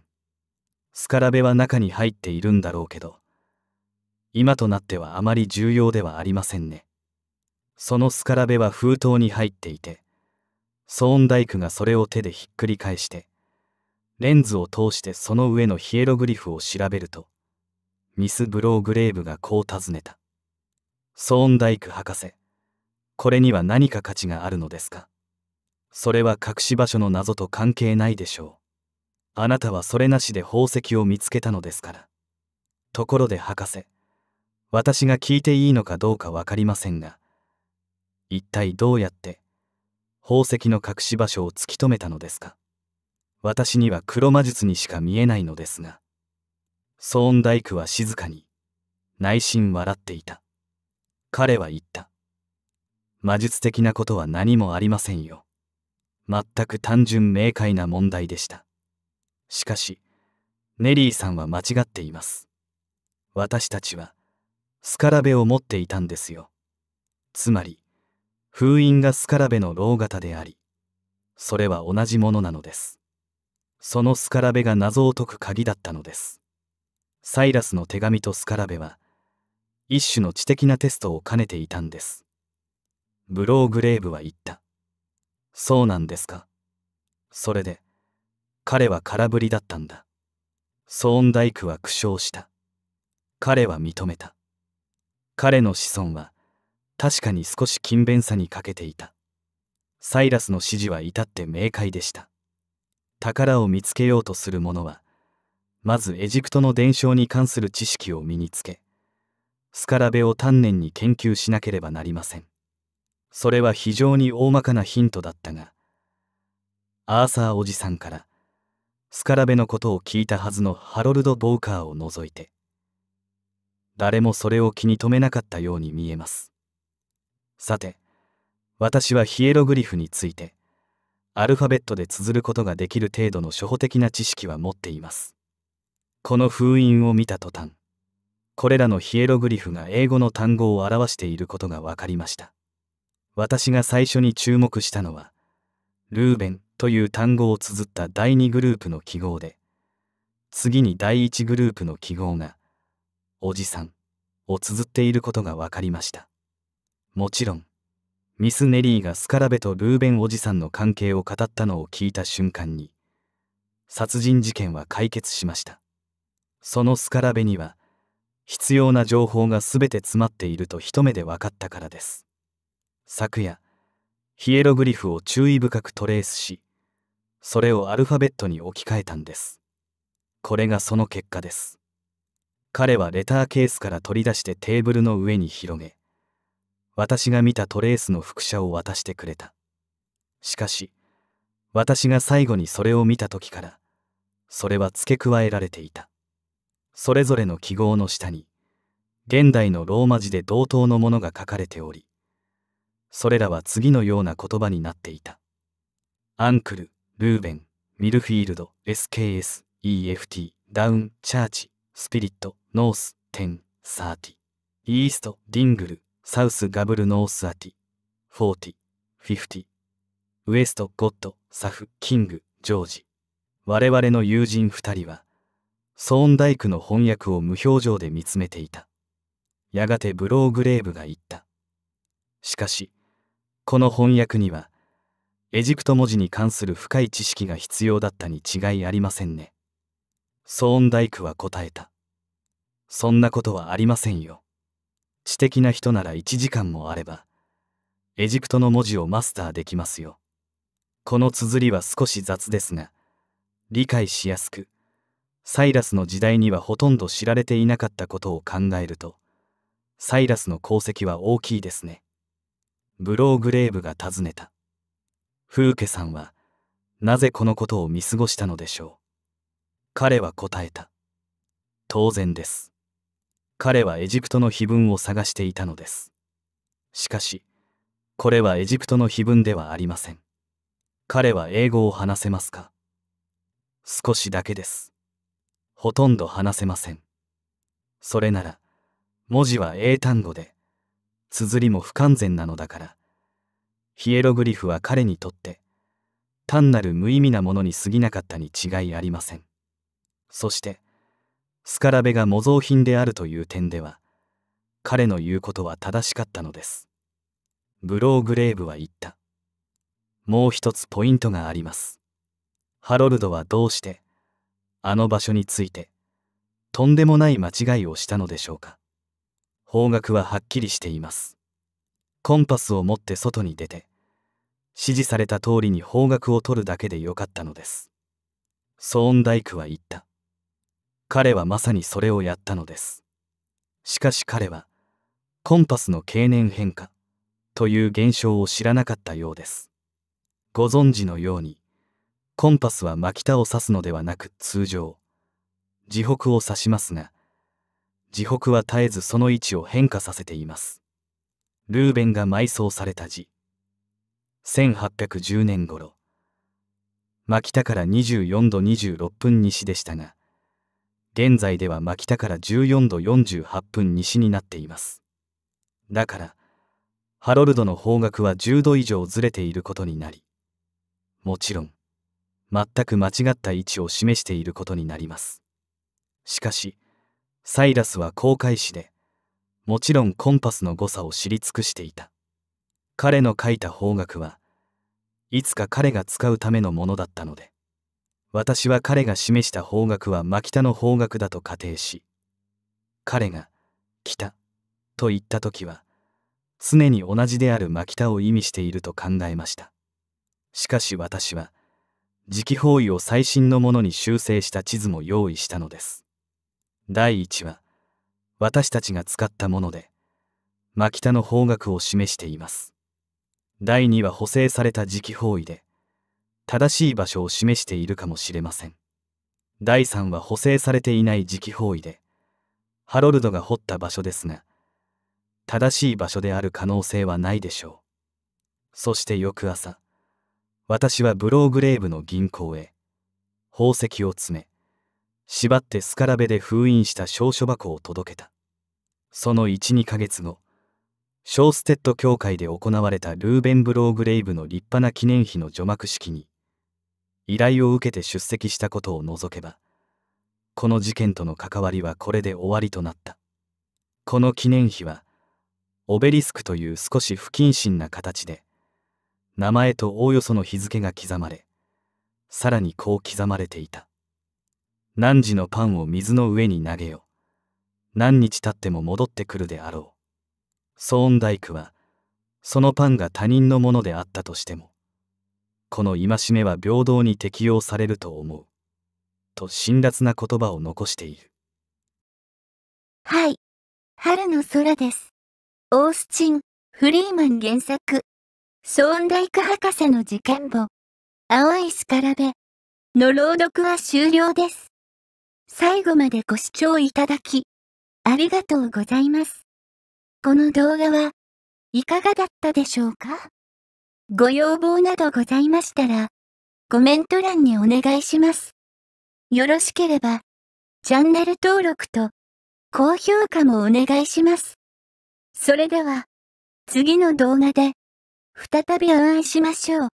スカラベは中に入っているんだろうけど今となってはあまり重要ではありませんねそのスカラベは封筒に入っていてソーンダイクがそれを手でひっくり返してレンズを通してその上のヒエログリフを調べるとミス・ブローグレーブがこう尋ねたソーンダイク博士これには何か価値があるのですかそれは隠し場所の謎と関係ないでしょうあなたはそれなしで宝石を見つけたのですからところで博士私が聞いていいのかどうか分かりませんが一体どうやって宝石の隠し場所を突き止めたのですか私には黒魔術にしか見えないのですがソーンダイクは静かに内心笑っていた彼は言った魔術的なことは何もありませんよ全く単純明快な問題でしたしかしネリーさんは間違っています私たちはスカラベを持っていたんですよつまり封印がスカラベの老型でありそれは同じものなのですそのスカラベが謎を解く鍵だったのですサイラスの手紙とスカラベは一種の知的なテストを兼ねていたんですブローグレーブは言ったそうなんですかそれで彼は空振りだったんだソーンダイクは苦笑した彼は認めた彼の子孫は確かに少し勤勉さに欠けていたサイラスの指示は至って明快でした宝を見つけようとする者はまずエジプトの伝承に関する知識を身につけスカラベを丹念に研究しなければなりませんそれは非常に大まかなヒントだったがアーサーおじさんからスカラベのことを聞いたはずのハロルド・ボーカーを除いて誰もそれを気に留めなかったように見えますさて私はヒエログリフについてアルファベットで綴ることができる程度の初歩的な知識は持っています。この封印を見た途端、これらのヒエログリフが英語の単語を表していることが分かりました。私が最初に注目したのは、ルーベンという単語を綴った第2グループの記号で、次に第1グループの記号が、おじさんを綴っていることが分かりました。もちろん、ミス・ネリーがスカラベとルーベンおじさんの関係を語ったのを聞いた瞬間に殺人事件は解決しましたそのスカラベには必要な情報が全て詰まっていると一目で分かったからです昨夜ヒエログリフを注意深くトレースしそれをアルファベットに置き換えたんですこれがその結果です彼はレターケースから取り出してテーブルの上に広げ私が見たトレースの複写を渡してくれた。しかし、私が最後にそれを見た時から、それは付け加えられていた。それぞれの記号の下に、現代のローマ字で同等のものが書かれており、それらは次のような言葉になっていた。アンクル、ルーベン、ミルフィールド、SKS、EFT、ダウン、チャーチ、スピリット、ノース、テン、サーティ、イースト、ディングル、サウスガブルノースアティ、フォーティ、フィフティ、ウエストゴッド、サフ、キング、ジョージ。我々の友人二人は、ソーンダイクの翻訳を無表情で見つめていた。やがてブローグレーブが言った。しかし、この翻訳には、エジプト文字に関する深い知識が必要だったに違いありませんね。ソーンダイクは答えた。そんなことはありませんよ。知的な人なら1時間もあればエジプトの文字をマスターできますよこの綴りは少し雑ですが理解しやすくサイラスの時代にはほとんど知られていなかったことを考えるとサイラスの功績は大きいですねブローグレーブが尋ねたフーケさんはなぜこのことを見過ごしたのでしょう彼は答えた当然です彼はエジプトの碑文を探していたのですしかしこれはエジプトの碑文ではありません彼は英語を話せますか少しだけですほとんど話せませんそれなら文字は英単語で綴りも不完全なのだからヒエログリフは彼にとって単なる無意味なものに過ぎなかったに違いありませんそしてスカラベが模造品であるという点では彼の言うことは正しかったのですブローグレーブは言ったもう一つポイントがありますハロルドはどうしてあの場所についてとんでもない間違いをしたのでしょうか方角ははっきりしていますコンパスを持って外に出て指示された通りに方角を取るだけでよかったのですソーンダイクは言った彼はまさにそれをやったのですしかし彼はコンパスの経年変化という現象を知らなかったようですご存知のようにコンパスは真北を指すのではなく通常地北を指しますが地北は絶えずその位置を変化させていますルーベンが埋葬された時1810年頃真北から24度26分西でしたが現在では真北から14度48分西になっています。だから、ハロルドの方角は10度以上ずれていることになり、もちろん、全く間違った位置を示していることになります。しかし、サイラスは航海士で、もちろんコンパスの誤差を知り尽くしていた。彼の書いた方角は、いつか彼が使うためのものだったので。私は彼が示した方角は真北の方角だと仮定し彼が北と言った時は常に同じである真北を意味していると考えましたしかし私は磁気方位を最新のものに修正した地図も用意したのです第1は私たちが使ったもので真北の方角を示しています第2は補正された磁気方位で正しい場所を示しているかもしれません第3は補正されていない磁気方位でハロルドが掘った場所ですが正しい場所である可能性はないでしょうそして翌朝私はブローグレーブの銀行へ宝石を詰め縛ってスカラベで封印した証書箱を届けたその12ヶ月後ショーステッド教会で行われたルーベンブローグレイブの立派な記念碑の除幕式に依頼を受けて出席したことを除けばこの事件との関わりはこれで終わりとなったこの記念碑はオベリスクという少し不謹慎な形で名前とおおよその日付が刻まれさらにこう刻まれていた「何時のパンを水の上に投げよ何日経っても戻ってくるであろう」ソーンダイクはそのパンが他人のものであったとしてもこの戒めは平等に適用されると思う。と辛辣な言葉を残している。はい。春の空です。オースチン、フリーマン原作。ソーンダイク博士の事件簿。青いスカラベ。の朗読は終了です。最後までご視聴いただき、ありがとうございます。この動画はいかがだったでしょうかご要望などございましたら、コメント欄にお願いします。よろしければ、チャンネル登録と、高評価もお願いします。それでは、次の動画で、再びお会いしましょう。